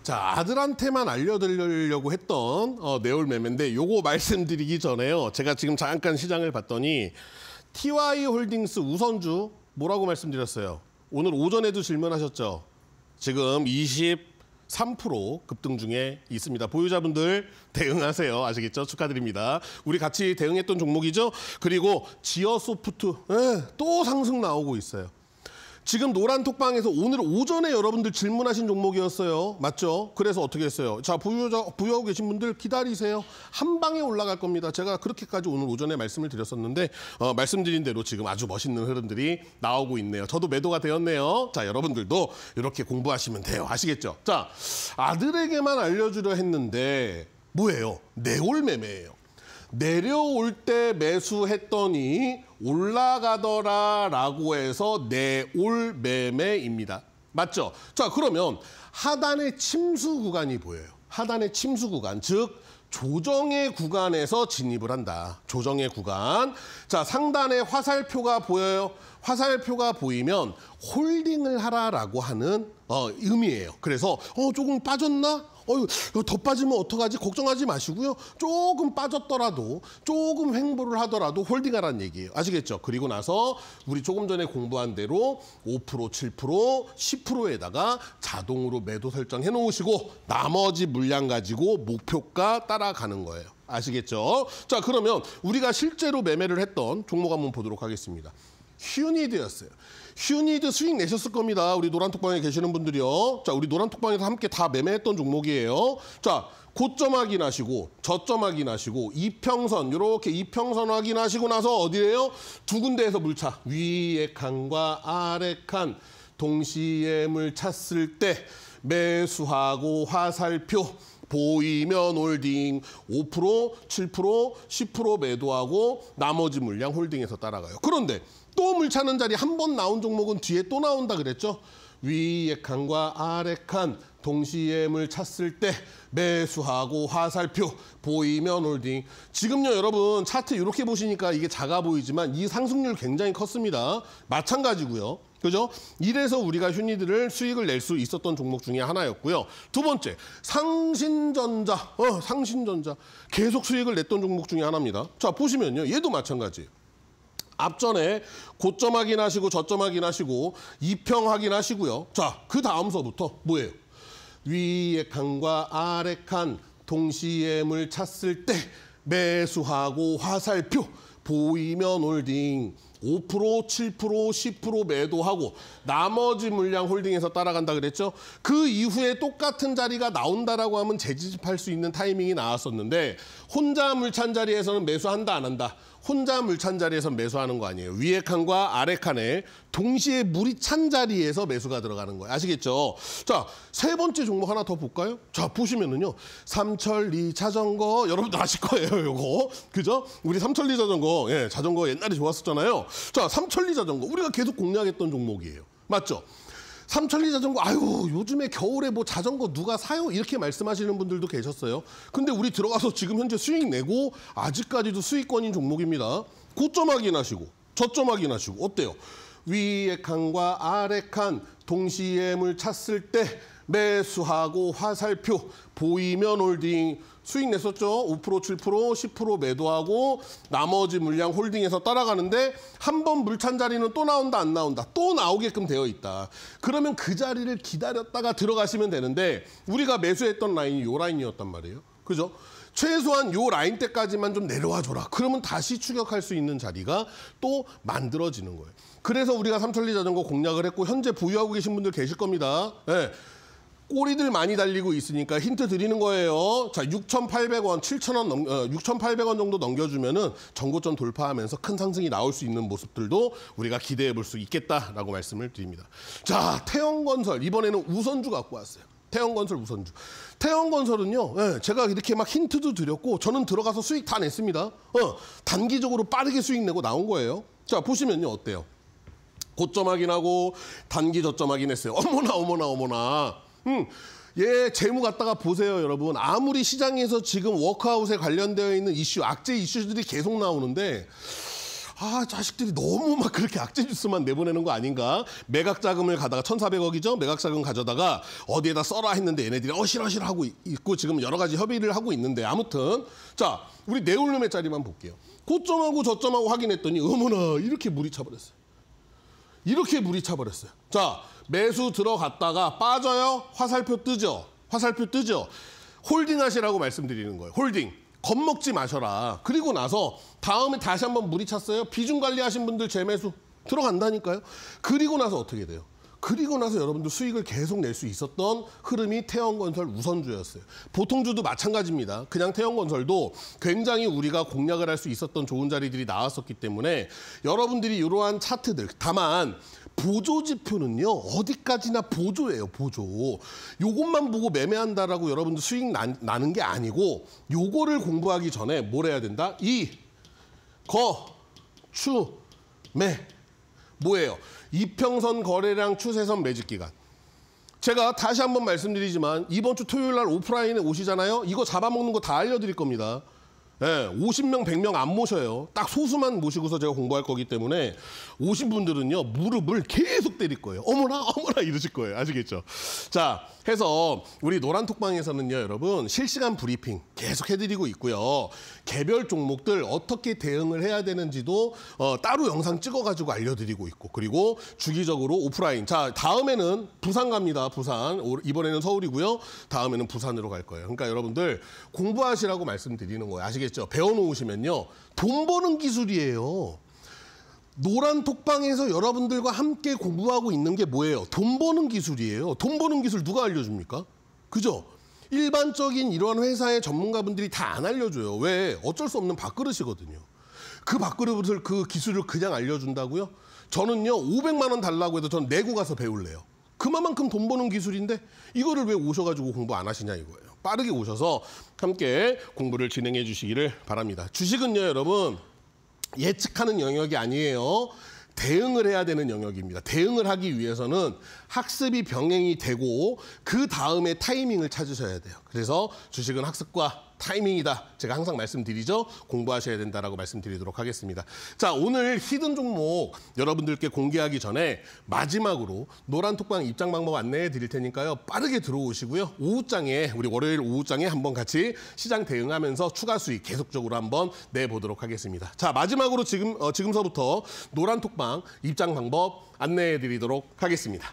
자 아들한테만 알려드리려고 했던 어, 네올 매매인데 요거 말씀드리기 전에요. 제가 지금 잠깐 시장을 봤더니 TY 홀딩스 우선주 뭐라고 말씀드렸어요? 오늘 오전에도 질문하셨죠? 지금 23% 급등 중에 있습니다. 보유자분들 대응하세요. 아시겠죠? 축하드립니다. 우리 같이 대응했던 종목이죠? 그리고 지어소프트 에, 예, 또 상승 나오고 있어요. 지금 노란 톡방에서 오늘 오전에 여러분들 질문하신 종목이었어요. 맞죠? 그래서 어떻게 했어요? 자, 부여자, 부여하고 계신 분들 기다리세요. 한 방에 올라갈 겁니다. 제가 그렇게까지 오늘 오전에 말씀을 드렸었는데 어, 말씀드린 대로 지금 아주 멋있는 흐름들이 나오고 있네요. 저도 매도가 되었네요. 자, 여러분들도 이렇게 공부하시면 돼요. 아시겠죠? 자, 아들에게만 알려주려 했는데 뭐예요? 내올 네 매매예요. 내려올 때 매수했더니 올라가더라라고 해서 내올 매매입니다. 맞죠? 자, 그러면 하단의 침수 구간이 보여요. 하단의 침수 구간, 즉 조정의 구간에서 진입을 한다. 조정의 구간. 자, 상단에 화살표가 보여요. 화살표가 보이면 홀딩을 하라라고 하는 어, 의미예요. 그래서 어 조금 빠졌나? 어유 더 빠지면 어떡하지 걱정하지 마시고요. 조금 빠졌더라도 조금 횡보를 하더라도 홀딩하라는 얘기예요. 아시겠죠? 그리고 나서 우리 조금 전에 공부한 대로 5%, 7%, 10%에다가 자동으로 매도 설정해 놓으시고 나머지 물량 가지고 목표가 따라가는 거예요. 아시겠죠? 자, 그러면 우리가 실제로 매매를 했던 종목 한번 보도록 하겠습니다. 휴니드였어요. 휴니드 수익 내셨을 겁니다. 우리 노란 톡방에 계시는 분들이요. 자, 우리 노란 톡방에서 함께 다 매매했던 종목이에요. 자, 고점 확인하시고 저점 확인하시고 이평선 이렇게 이평선 확인하시고 나서 어디에요? 두 군데에서 물차 위에 칸과 아래 칸 동시에 물 찼을 때 매수하고 화살표 보이면 홀딩 5%, 7%, 10% 매도하고 나머지 물량 홀딩해서 따라가요. 그런데 또 물차는 자리 한 번 나온 종목은 뒤에 또 나온다 그랬죠. 위에 칸과 아래 칸 동시에 물 찼을 때 매수하고 화살표 보이면 홀딩 지금요 여러분 차트 이렇게 보시니까 이게 작아 보이지만 이 상승률 굉장히 컸습니다 마찬가지고요 그죠? 이래서 우리가 휴니들을 수익을 낼 수 있었던 종목 중에 하나였고요. 두 번째, 상신전자. 어, 상신전자. 계속 수익을 냈던 종목 중에 하나입니다. 자, 보시면요. 얘도 마찬가지예요. 앞전에 고점 확인하시고 저점 확인하시고 이평 확인하시고요. 자, 그 다음서부터 뭐예요? 위의 칸과 아래 칸 동시에 물 찼을 때 매수하고 화살표 보이면 올딩 5%, 7%, 10% 매도하고 나머지 물량 홀딩해서 따라간다 그랬죠. 그 이후에 똑같은 자리가 나온다라고 하면 재집할 지수 있는 타이밍이 나왔었는데 혼자 물 찬 자리에서는 매수한다 안 한다. 혼자 물 찬 자리에서 매수하는 거 아니에요. 위에 칸과 아래 칸에 동시에 물이 찬 자리에서 매수가 들어가는 거예요. 아시겠죠? 자, 세 번째 종목 하나 더 볼까요? 자, 보시면은요. 삼천리 자전거 여러분들 아실 거예요, 요거. 그죠? 우리 삼천리 자전거. 예, 자전거 옛날에 좋았었잖아요. 자, 삼천리 자전거. 우리가 계속 공략했던 종목이에요. 맞죠? 삼천리 자전거 아유 요즘에 겨울에 뭐 자전거 누가 사요 이렇게 말씀하시는 분들도 계셨어요. 근데 우리 들어가서 지금 현재 수익 내고 아직까지도 수익권인 종목입니다. 고점 확인하시고 저점 확인하시고 어때요? 위에 칸과 아래 칸 동시에 물 찼을 때 매수하고 화살표 보이면 홀딩 수익 냈었죠. 5% 7% 10% 매도하고 나머지 물량 홀딩해서 따라가는데 한 번 물찬 자리는 또 나온다 안 나온다 또 나오게끔 되어 있다. 그러면 그 자리를 기다렸다가 들어가시면 되는데 우리가 매수했던 라인이 요 라인이었단 말이에요. 그죠? 최소한 요 라인 때까지만 좀 내려와 줘라. 그러면 다시 추격할 수 있는 자리가 또 만들어지는 거예요. 그래서 우리가 삼천리 자전거 공략을 했고 현재 보유하고 계신 분들 계실 겁니다. 예. 네. 꼬리들 많이 달리고 있으니까 힌트 드리는 거예요. 자, 6,800원, 7,000원, 넘, 어, 6,800원 정도 넘겨주면은 전고점 돌파하면서 큰 상승이 나올 수 있는 모습들도 우리가 기대해 볼 수 있겠다라고 말씀을 드립니다. 자, 태영건설 이번에는 우선주 갖고 왔어요. 태영건설 우선주. 태영건설은요, 예, 제가 이렇게 막 힌트도 드렸고 저는 들어가서 수익 다 냈습니다. 어, 단기적으로 빠르게 수익 내고 나온 거예요. 자, 보시면요, 어때요? 고점 확인하고 단기 저점 확인했어요. <laughs> 어머나 어머나 어머나 음. 예, 재무 갔다가 보세요, 여러분. 아무리 시장에서 지금 워크아웃에 관련되어 있는 이슈, 악재 이슈들이 계속 나오는데 아, 자식들이 너무 막 그렇게 악재 뉴스만 내보내는 거 아닌가? 매각 자금을 가다가 천사백억이죠 매각 자금 가져다가 어디에다 써라 했는데 얘네들이 어실어실 하고 있고 지금 여러 가지 협의를 하고 있는데 아무튼 자, 우리 네올룸의 자리만 볼게요. 고점하고 저점하고 확인했더니 어머나 이렇게 물이 차버렸어요. 이렇게 물이 차버렸어요. 자, 매수 들어갔다가 빠져요. 화살표 뜨죠. 화살표 뜨죠. 홀딩 하시라고 말씀드리는 거예요. 홀딩. 겁먹지 마셔라. 그리고 나서 다음에 다시 한번 물이 찼어요. 비중 관리하신 분들 재매수 들어간다니까요. 그리고 나서 어떻게 돼요? 그리고 나서 여러분들 수익을 계속 낼 수 있었던 흐름이 태형건설 우선주였어요. 보통주도 마찬가지입니다. 그냥 태형건설도 굉장히 우리가 공략을 할 수 있었던 좋은 자리들이 나왔었기 때문에 여러분들이 이러한 차트들, 다만 보조 지표는요 어디까지나 보조예요 보조 요것만 보고 매매한다라고 여러분들 수익 나, 나는 게 아니고 요거를 공부하기 전에 뭘 해야 된다 이 거 추 매 뭐예요 이평선 거래량 추세선 매집 기간 제가 다시 한번 말씀드리지만 이번 주 토요일 날 오프라인에 오시잖아요 이거 잡아먹는 거 다 알려드릴 겁니다 예, 50명, 100명 안 모셔요. 딱 소수만 모시고서 제가 공부할 거기 때문에 오신 분들은요, 무릎을 계속 때릴 거예요. 어머나, 어머나 이러실 거예요. 아시겠죠? 자, 해서 우리 노란톡방에서는요, 여러분, 실시간 브리핑 계속 해드리고 있고요. 개별 종목들 어떻게 대응을 해야 되는지도 어, 따로 영상 찍어가지고 알려드리고 있고 그리고 주기적으로 오프라인. 자 다음에는 부산 갑니다. 부산 이번에는 서울이고요. 다음에는 부산으로 갈 거예요. 그러니까 여러분들 공부하시라고 말씀드리는 거예요. 아시겠죠? 배워놓으시면요. 돈 버는 기술이에요. 노란 톡방에서 여러분들과 함께 공부하고 있는 게 뭐예요? 돈 버는 기술이에요. 돈 버는 기술 누가 알려줍니까? 그죠? 일반적인 이런 회사의 전문가분들이 다 안 알려줘요. 왜? 어쩔 수 없는 밥그릇이거든요. 그 밥그릇을 그 기술을 그냥 알려준다고요? 저는요 500만 원 달라고 해도 전 내고 가서 배울래요. 그만큼 돈 버는 기술인데 이거를 왜 오셔가지고 공부 안 하시냐 이거예요. 빠르게 오셔서 함께 공부를 진행해 주시기를 바랍니다. 주식은요 여러분 예측하는 영역이 아니에요. 대응을 해야 되는 영역입니다. 대응을 하기 위해서는 학습이 병행이 되고 그 다음에 타이밍을 찾으셔야 돼요. 그래서 주식은 학습과 타이밍이다. 제가 항상 말씀드리죠. 공부하셔야 된다라고 말씀드리도록 하겠습니다. 자, 오늘 히든 종목 여러분들께 공개하기 전에 마지막으로 노란톡방 입장 방법 안내해 드릴 테니까요. 빠르게 들어오시고요. 오후장에 우리 월요일 오후장에 한번 같이 시장 대응하면서 추가 수익 계속적으로 한번 내보도록 하겠습니다. 자, 마지막으로 지금 어, 지금서부터 노란톡방 입장 방법 안내해 드리도록 하겠습니다.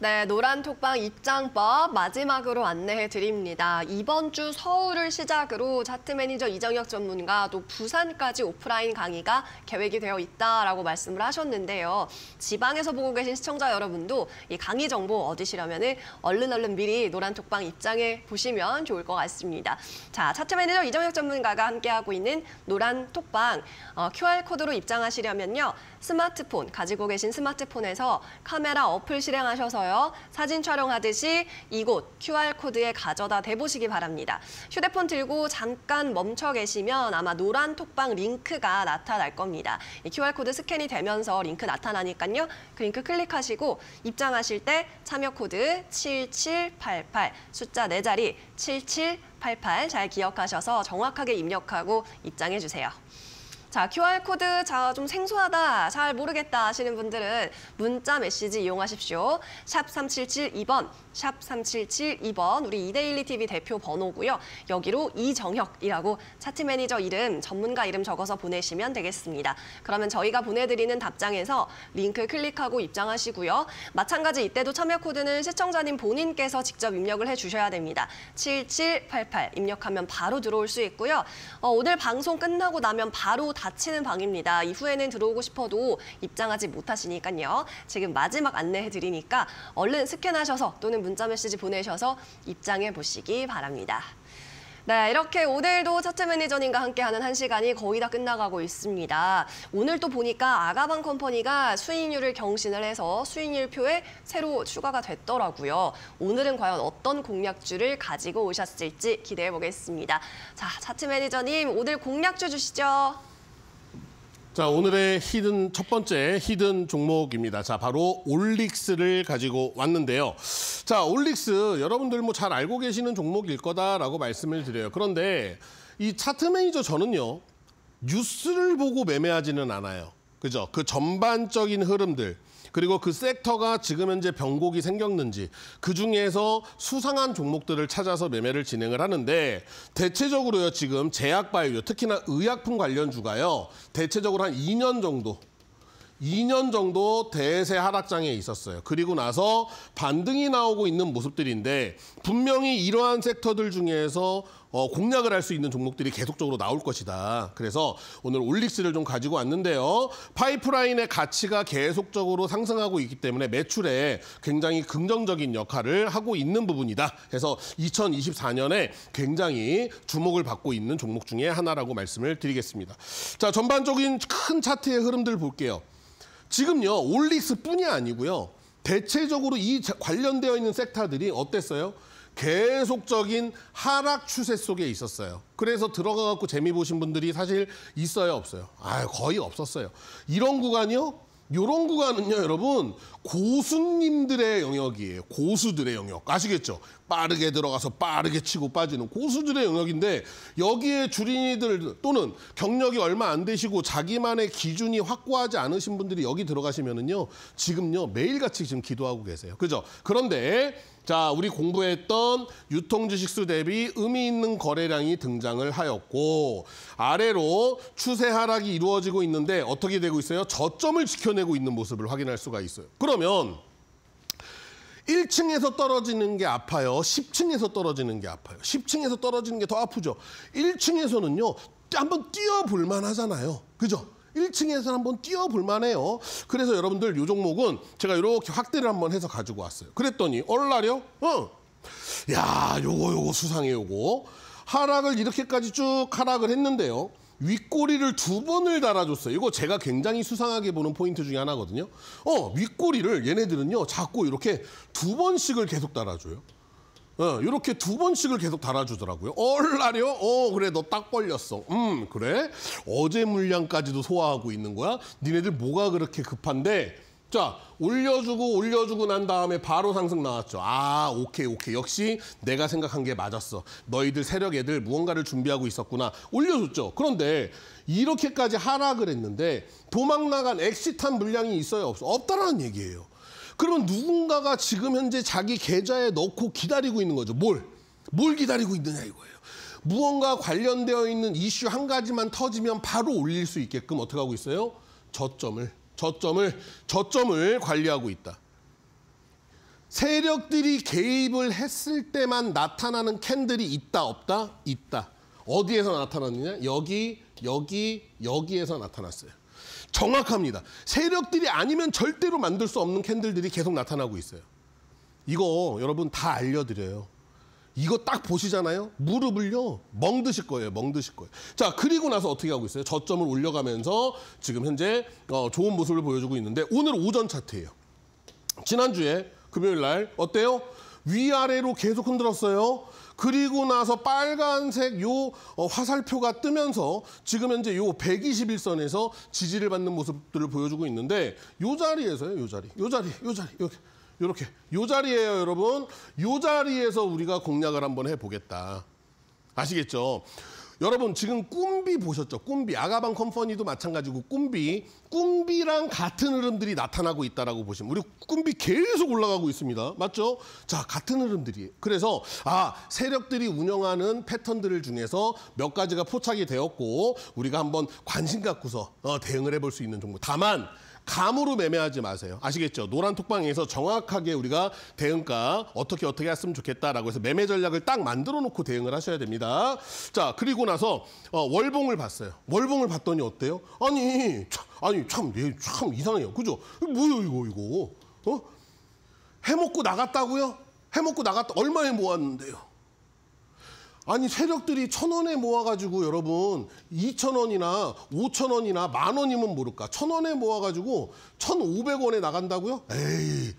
네, 노란 톡방 입장법 마지막으로 안내해 드립니다. 이번 주 서울을 시작으로 차트 매니저 이정혁 전문가 또 부산까지 오프라인 강의가 계획이 되어 있다라고 말씀을 하셨는데요. 지방에서 보고 계신 시청자 여러분도 이 강의 정보 얻으시려면 얼른 얼른 미리 노란 톡방 입장해 보시면 좋을 것 같습니다. 자, 차트 매니저 이정혁 전문가가 함께하고 있는 노란 톡방 어, QR코드로 입장하시려면요. 스마트폰, 가지고 계신 스마트폰에서 카메라 어플 실행하셔서 있어요. 사진 촬영하듯이 이곳 QR코드에 가져다 대보시기 바랍니다. 휴대폰 들고 잠깐 멈춰 계시면 아마 노란 톡방 링크가 나타날 겁니다. QR코드 스캔이 되면서 링크 나타나니까요. 그 링크 클릭하시고 입장하실 때 참여 코드 7788 숫자 네자리 7788 잘 기억하셔서 정확하게 입력하고 입장해 주세요. 자, QR코드 자, 좀 생소하다, 잘 모르겠다 하시는 분들은 문자 메시지 이용하십시오. 샵 3772번 샵 3772번 우리 이데일리 TV 대표 번호고요. 여기로 이정혁이라고 차트 매니저 이름, 전문가 이름 적어서 보내시면 되겠습니다. 그러면 저희가 보내드리는 답장에서 링크 클릭하고 입장하시고요. 마찬가지 이때도 참여 코드는 시청자님 본인께서 직접 입력을 해주셔야 됩니다. 7788 입력하면 바로 들어올 수 있고요. 어, 오늘 방송 끝나고 나면 바로 닫히는 방입니다. 이후에는 들어오고 싶어도 입장하지 못하시니까요. 지금 마지막 안내해드리니까 얼른 스캔하셔서 또는 문자 메시지 보내셔서 입장해 보시기 바랍니다. 네, 이렇게 오늘도 차트 매니저님과 함께하는 한 시간이 거의 다 끝나가고 있습니다. 오늘 또 보니까 아가방 컴퍼니가 수익률을 경신을 해서 수익률표에 새로 추가가 됐더라고요. 오늘은 과연 어떤 공략주를 가지고 오셨을지 기대해 보겠습니다. 자, 차트 매니저님 오늘 공략주 주시죠. 자, 오늘의 히든 첫 번째 히든 종목입니다. 자, 바로 올릭스를 가지고 왔는데요. 자, 올릭스 여러분들 뭐 잘 알고 계시는 종목일 거다라고 말씀을 드려요. 그런데 이 차트 매니저 저는요. 뉴스를 보고 매매하지는 않아요. 그죠? 그 전반적인 흐름들 그리고 그 섹터가 지금 현재 변곡이 생겼는지 그중에서 수상한 종목들을 찾아서 매매를 진행을 하는데 대체적으로요 지금 제약바이오 특히나 의약품 관련주가요 대체적으로 한 2년 정도 2년 정도 대세 하락장에 있었어요. 그리고 나서 반등이 나오고 있는 모습들인데 분명히 이러한 섹터들 중에서 어, 공략을 할 수 있는 종목들이 계속적으로 나올 것이다. 그래서 오늘 올릭스를 좀 가지고 왔는데요. 파이프라인의 가치가 계속적으로 상승하고 있기 때문에 매출에 굉장히 긍정적인 역할을 하고 있는 부분이다. 그래서 2024년에 굉장히 주목을 받고 있는 종목 중에 하나라고 말씀을 드리겠습니다. 자, 전반적인 큰 차트의 흐름들 볼게요. 지금요, 올릭스뿐이 아니고요. 대체적으로 이 관련되어 있는 섹터들이 어땠어요? 계속적인 하락 추세 속에 있었어요. 그래서 들어가 갖고 재미 보신 분들이 사실 있어요, 없어요? 아, 거의 없었어요. 이런 구간이요? 이런 구간은요, 여러분, 고수님들의 영역이에요. 고수들의 영역. 아시겠죠? 빠르게 들어가서 빠르게 치고 빠지는 고수들의 영역인데 여기에 주린이들 또는 경력이 얼마 안 되시고 자기만의 기준이 확고하지 않으신 분들이 여기 들어가시면은요, 지금요, 매일같이 지금 기도하고 계세요. 그죠? 그런데 자, 우리 공부했던 유통 주식수 대비 의미 있는 거래량이 등장을 하였고 아래로 추세 하락이 이루어지고 있는데 어떻게 되고 있어요? 저점을 지켜내고 있는 모습을 확인할 수가 있어요. 그러면 1층에서 떨어지는 게 아파요. 10층에서 떨어지는 게 아파요. 10층에서 떨어지는 게 더 아프죠. 1층에서는요. 한번 뛰어볼 만하잖아요. 그죠? 1층에서 한번 뛰어볼 만해요. 그래서 여러분들 요 종목은 제가 이렇게 확대를 한번 해서 가지고 왔어요. 그랬더니 얼라려? 응. 어. 야, 요거 요거 수상해 요거. 하락을 이렇게까지 쭉 하락을 했는데요. 윗꼬리를 두 번을 달아줬어요. 이거 제가 굉장히 수상하게 보는 포인트 중에 하나거든요. 어, 윗꼬리를 얘네들은요, 자꾸 이렇게 두 번씩을 계속 달아줘요. 어, 이렇게 두 번씩을 계속 달아주더라고요. 얼라려? 어, 그래, 너 딱 벌렸어. 음, 그래. 어제 물량까지도 소화하고 있는 거야? 니네들 뭐가 그렇게 급한데? 자, 올려주고 올려주고 난 다음에 바로 상승 나왔죠. 아, 오케이, 오케이. 역시 내가 생각한 게 맞았어. 너희들 세력 애들 무언가를 준비하고 있었구나. 올려줬죠. 그런데 이렇게까지 하락을 했는데 도망 나간 엑시탄 물량이 있어요? 없어? 없다라는 얘기예요. 그러면 누군가가 지금 현재 자기 계좌에 넣고 기다리고 있는 거죠. 뭘? 뭘 기다리고 있느냐 이거예요. 무언가 관련되어 있는 이슈 한 가지만 터지면 바로 올릴 수 있게끔 어떻게 하고 있어요? 저점을, 저점을, 저점을 관리하고 있다. 세력들이 개입을 했을 때만 나타나는 캔들이 있다, 없다? 있다. 어디에서 나타났느냐? 여기 여기 여기에서 나타났어요. 정확합니다. 세력들이 아니면 절대로 만들 수 없는 캔들들이 계속 나타나고 있어요. 이거 여러분 다 알려드려요. 이거 딱 보시잖아요. 무릎을요. 멍 드실 거예요. 멍 드실 거예요. 자 그리고 나서 어떻게 하고 있어요? 저점을 올려가면서 지금 현재 어, 좋은 모습을 보여주고 있는데 오늘 오전 차트예요. 지난주에 금요일 날 어때요? 위아래로 계속 흔들었어요. 그리고 나서 빨간색 요 어, 화살표가 뜨면서 지금 현재 요 121선에서 지지를 받는 모습들을 보여주고 있는데 요 자리에서요, 요 자리, 요 자리, 요 자리, 이렇게. 요렇게 요자리예요 여러분 요 자리에서 우리가 공략을 한번 해보겠다 아시겠죠 여러분 지금 꿈비 보셨죠? 꿈비 아가방 컴퍼니도 마찬가지고 꿈비 꿈비랑 같은 흐름들이 나타나고 있다라고 보시면 우리 꿈비 계속 올라가고 있습니다. 맞죠? 자 같은 흐름들이 그래서 아 세력들이 운영하는 패턴들을 중에서 몇 가지가 포착이 되었고 우리가 한번 관심 갖고서 어, 대응을 해볼 수 있는 종목. 다만 감으로 매매하지 마세요. 아시겠죠? 노란 톡방에서 정확하게 우리가 대응가 어떻게 어떻게 했으면 좋겠다라고 해서 매매 전략을 딱 만들어 놓고 대응을 하셔야 됩니다. 자, 그리고 나서 어, 월봉을 봤어요. 월봉을 봤더니 어때요? 아니, 참, 아니 참, 예, 참 이상해요. 그죠? 뭐야 이거 이거? 어? 해먹고 나갔다고요? 해먹고 나갔다 얼마에 모았는데요? 아니 세력들이 천 원에 모아가지고 여러분 이천 원이나 오천 원이나 만 원이면 모를까 천 원에 모아가지고 천 오백 원에 나간다고요? 에이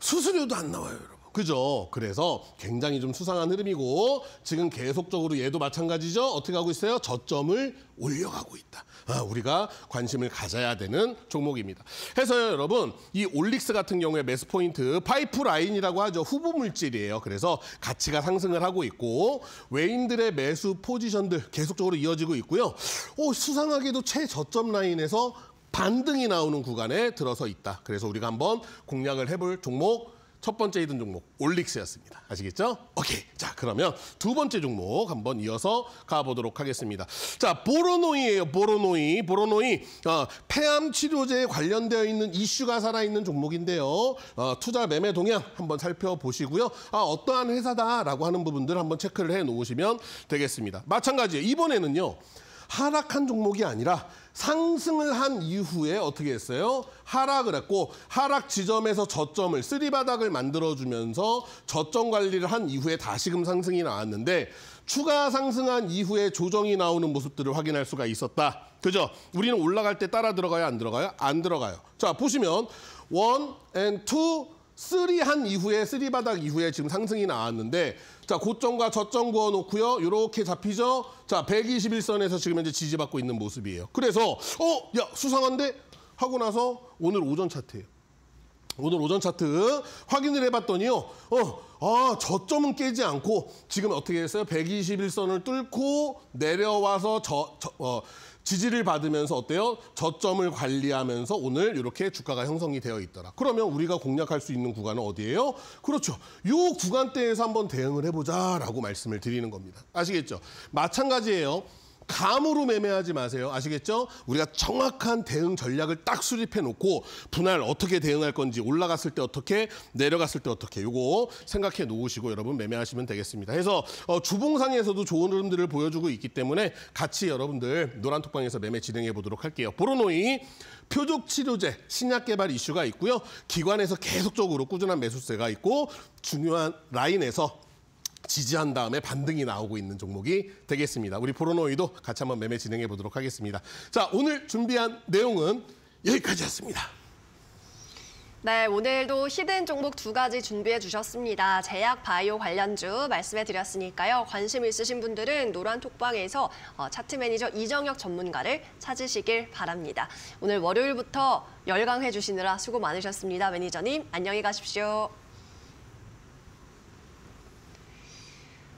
수수료도 안 나와요 여러분. 그죠? 그래서 굉장히 좀 수상한 흐름이고 지금 계속적으로 얘도 마찬가지죠. 어떻게 하고 있어요? 저점을 올려가고 있다. 아, 우리가 관심을 가져야 되는 종목입니다. 해서요, 여러분, 이 올릭스 같은 경우에 매스 포인트 파이프라인이라고 하죠. 후보 물질이에요. 그래서 가치가 상승을 하고 있고 외인들의 매수 포지션들 계속적으로 이어지고 있고요. 오, 수상하게도 최저점 라인에서 반등이 나오는 구간에 들어서 있다. 그래서 우리가 한번 공략을 해볼 종목 첫 번째 이든 종목 올릭스였습니다. 아시겠죠? 오케이. 자 그러면 두 번째 종목 한번 이어서 가보도록 하겠습니다. 자 보로노이예요. 보로노이. 보로노이 어, 폐암 치료제에 관련되어 있는 이슈가 살아있는 종목인데요. 어, 투자 매매 동향 한번 살펴보시고요. 아, 어떠한 회사다라고 하는 부분들 한번 체크를 해놓으시면 되겠습니다. 마찬가지예요. 이번에는요. 하락한 종목이 아니라 상승을 한 이후에 어떻게 했어요? 하락을 했고 하락 지점에서 저점을 쓰리바닥을 만들어주면서 저점 관리를 한 이후에 다시금 상승이 나왔는데 추가 상승한 이후에 조정이 나오는 모습들을 확인할 수가 있었다. 그죠? 우리는 올라갈 때 따라 들어가요? 안 들어가요? 안 들어가요. 자, 보시면 원, 앤, 투, 쓰리 한 이후에 쓰리 바닥 이후에 지금 상승이 나왔는데 자, 고점과 저점 구워 놓고요. 요렇게 잡히죠? 자, 121선에서 지금 현재 지지받고 있는 모습이에요. 그래서 어, 야, 수상한데 하고 나서 오늘 오전 차트예요. 오늘 오전 차트 확인을 해봤더니요. 어, 아, 저점은 깨지 않고 지금 어떻게 했어요? 121선을 뚫고 내려와서 저, 저 어, 지지를 받으면서 어때요? 저점을 관리하면서 오늘 이렇게 주가가 형성이 되어 있더라. 그러면 우리가 공략할 수 있는 구간은 어디예요? 그렇죠. 이 구간대에서 한번 대응을 해보자라고 말씀을 드리는 겁니다. 아시겠죠? 마찬가지예요. 감으로 매매하지 마세요. 아시겠죠? 우리가 정확한 대응 전략을 딱 수립해 놓고 분할 어떻게 대응할 건지 올라갔을 때 어떻게 내려갔을 때 어떻게 요거 생각해 놓으시고 여러분 매매하시면 되겠습니다. 해서 어, 주봉상에서도 좋은 흐름들을 보여주고 있기 때문에 같이 여러분들 노란톡방에서 매매 진행해 보도록 할게요. 보로노이 표적 치료제 신약 개발 이슈가 있고요. 기관에서 계속적으로 꾸준한 매수세가 있고 중요한 라인에서 지지한 다음에 반등이 나오고 있는 종목이 되겠습니다. 우리 포르노이도 같이 한번 매매 진행해 보도록 하겠습니다. 자, 오늘 준비한 내용은 여기까지였습니다. 네, 오늘도 히든 종목 두 가지 준비해 주셨습니다. 제약 바이오 관련주 말씀해 드렸으니까요. 관심 있으신 분들은 노란 톡방에서 어, 차트 매니저 이정혁 전문가를 찾으시길 바랍니다. 오늘 월요일부터 열강해 주시느라 수고 많으셨습니다. 매니저님, 안녕히 가십시오.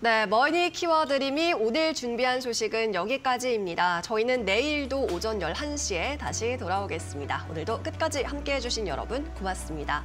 네, 머니 키워드림이 오늘 준비한 소식은 여기까지입니다. 저희는 내일도 오전 11시에 다시 돌아오겠습니다. 오늘도 끝까지 함께해 주신 여러분 고맙습니다.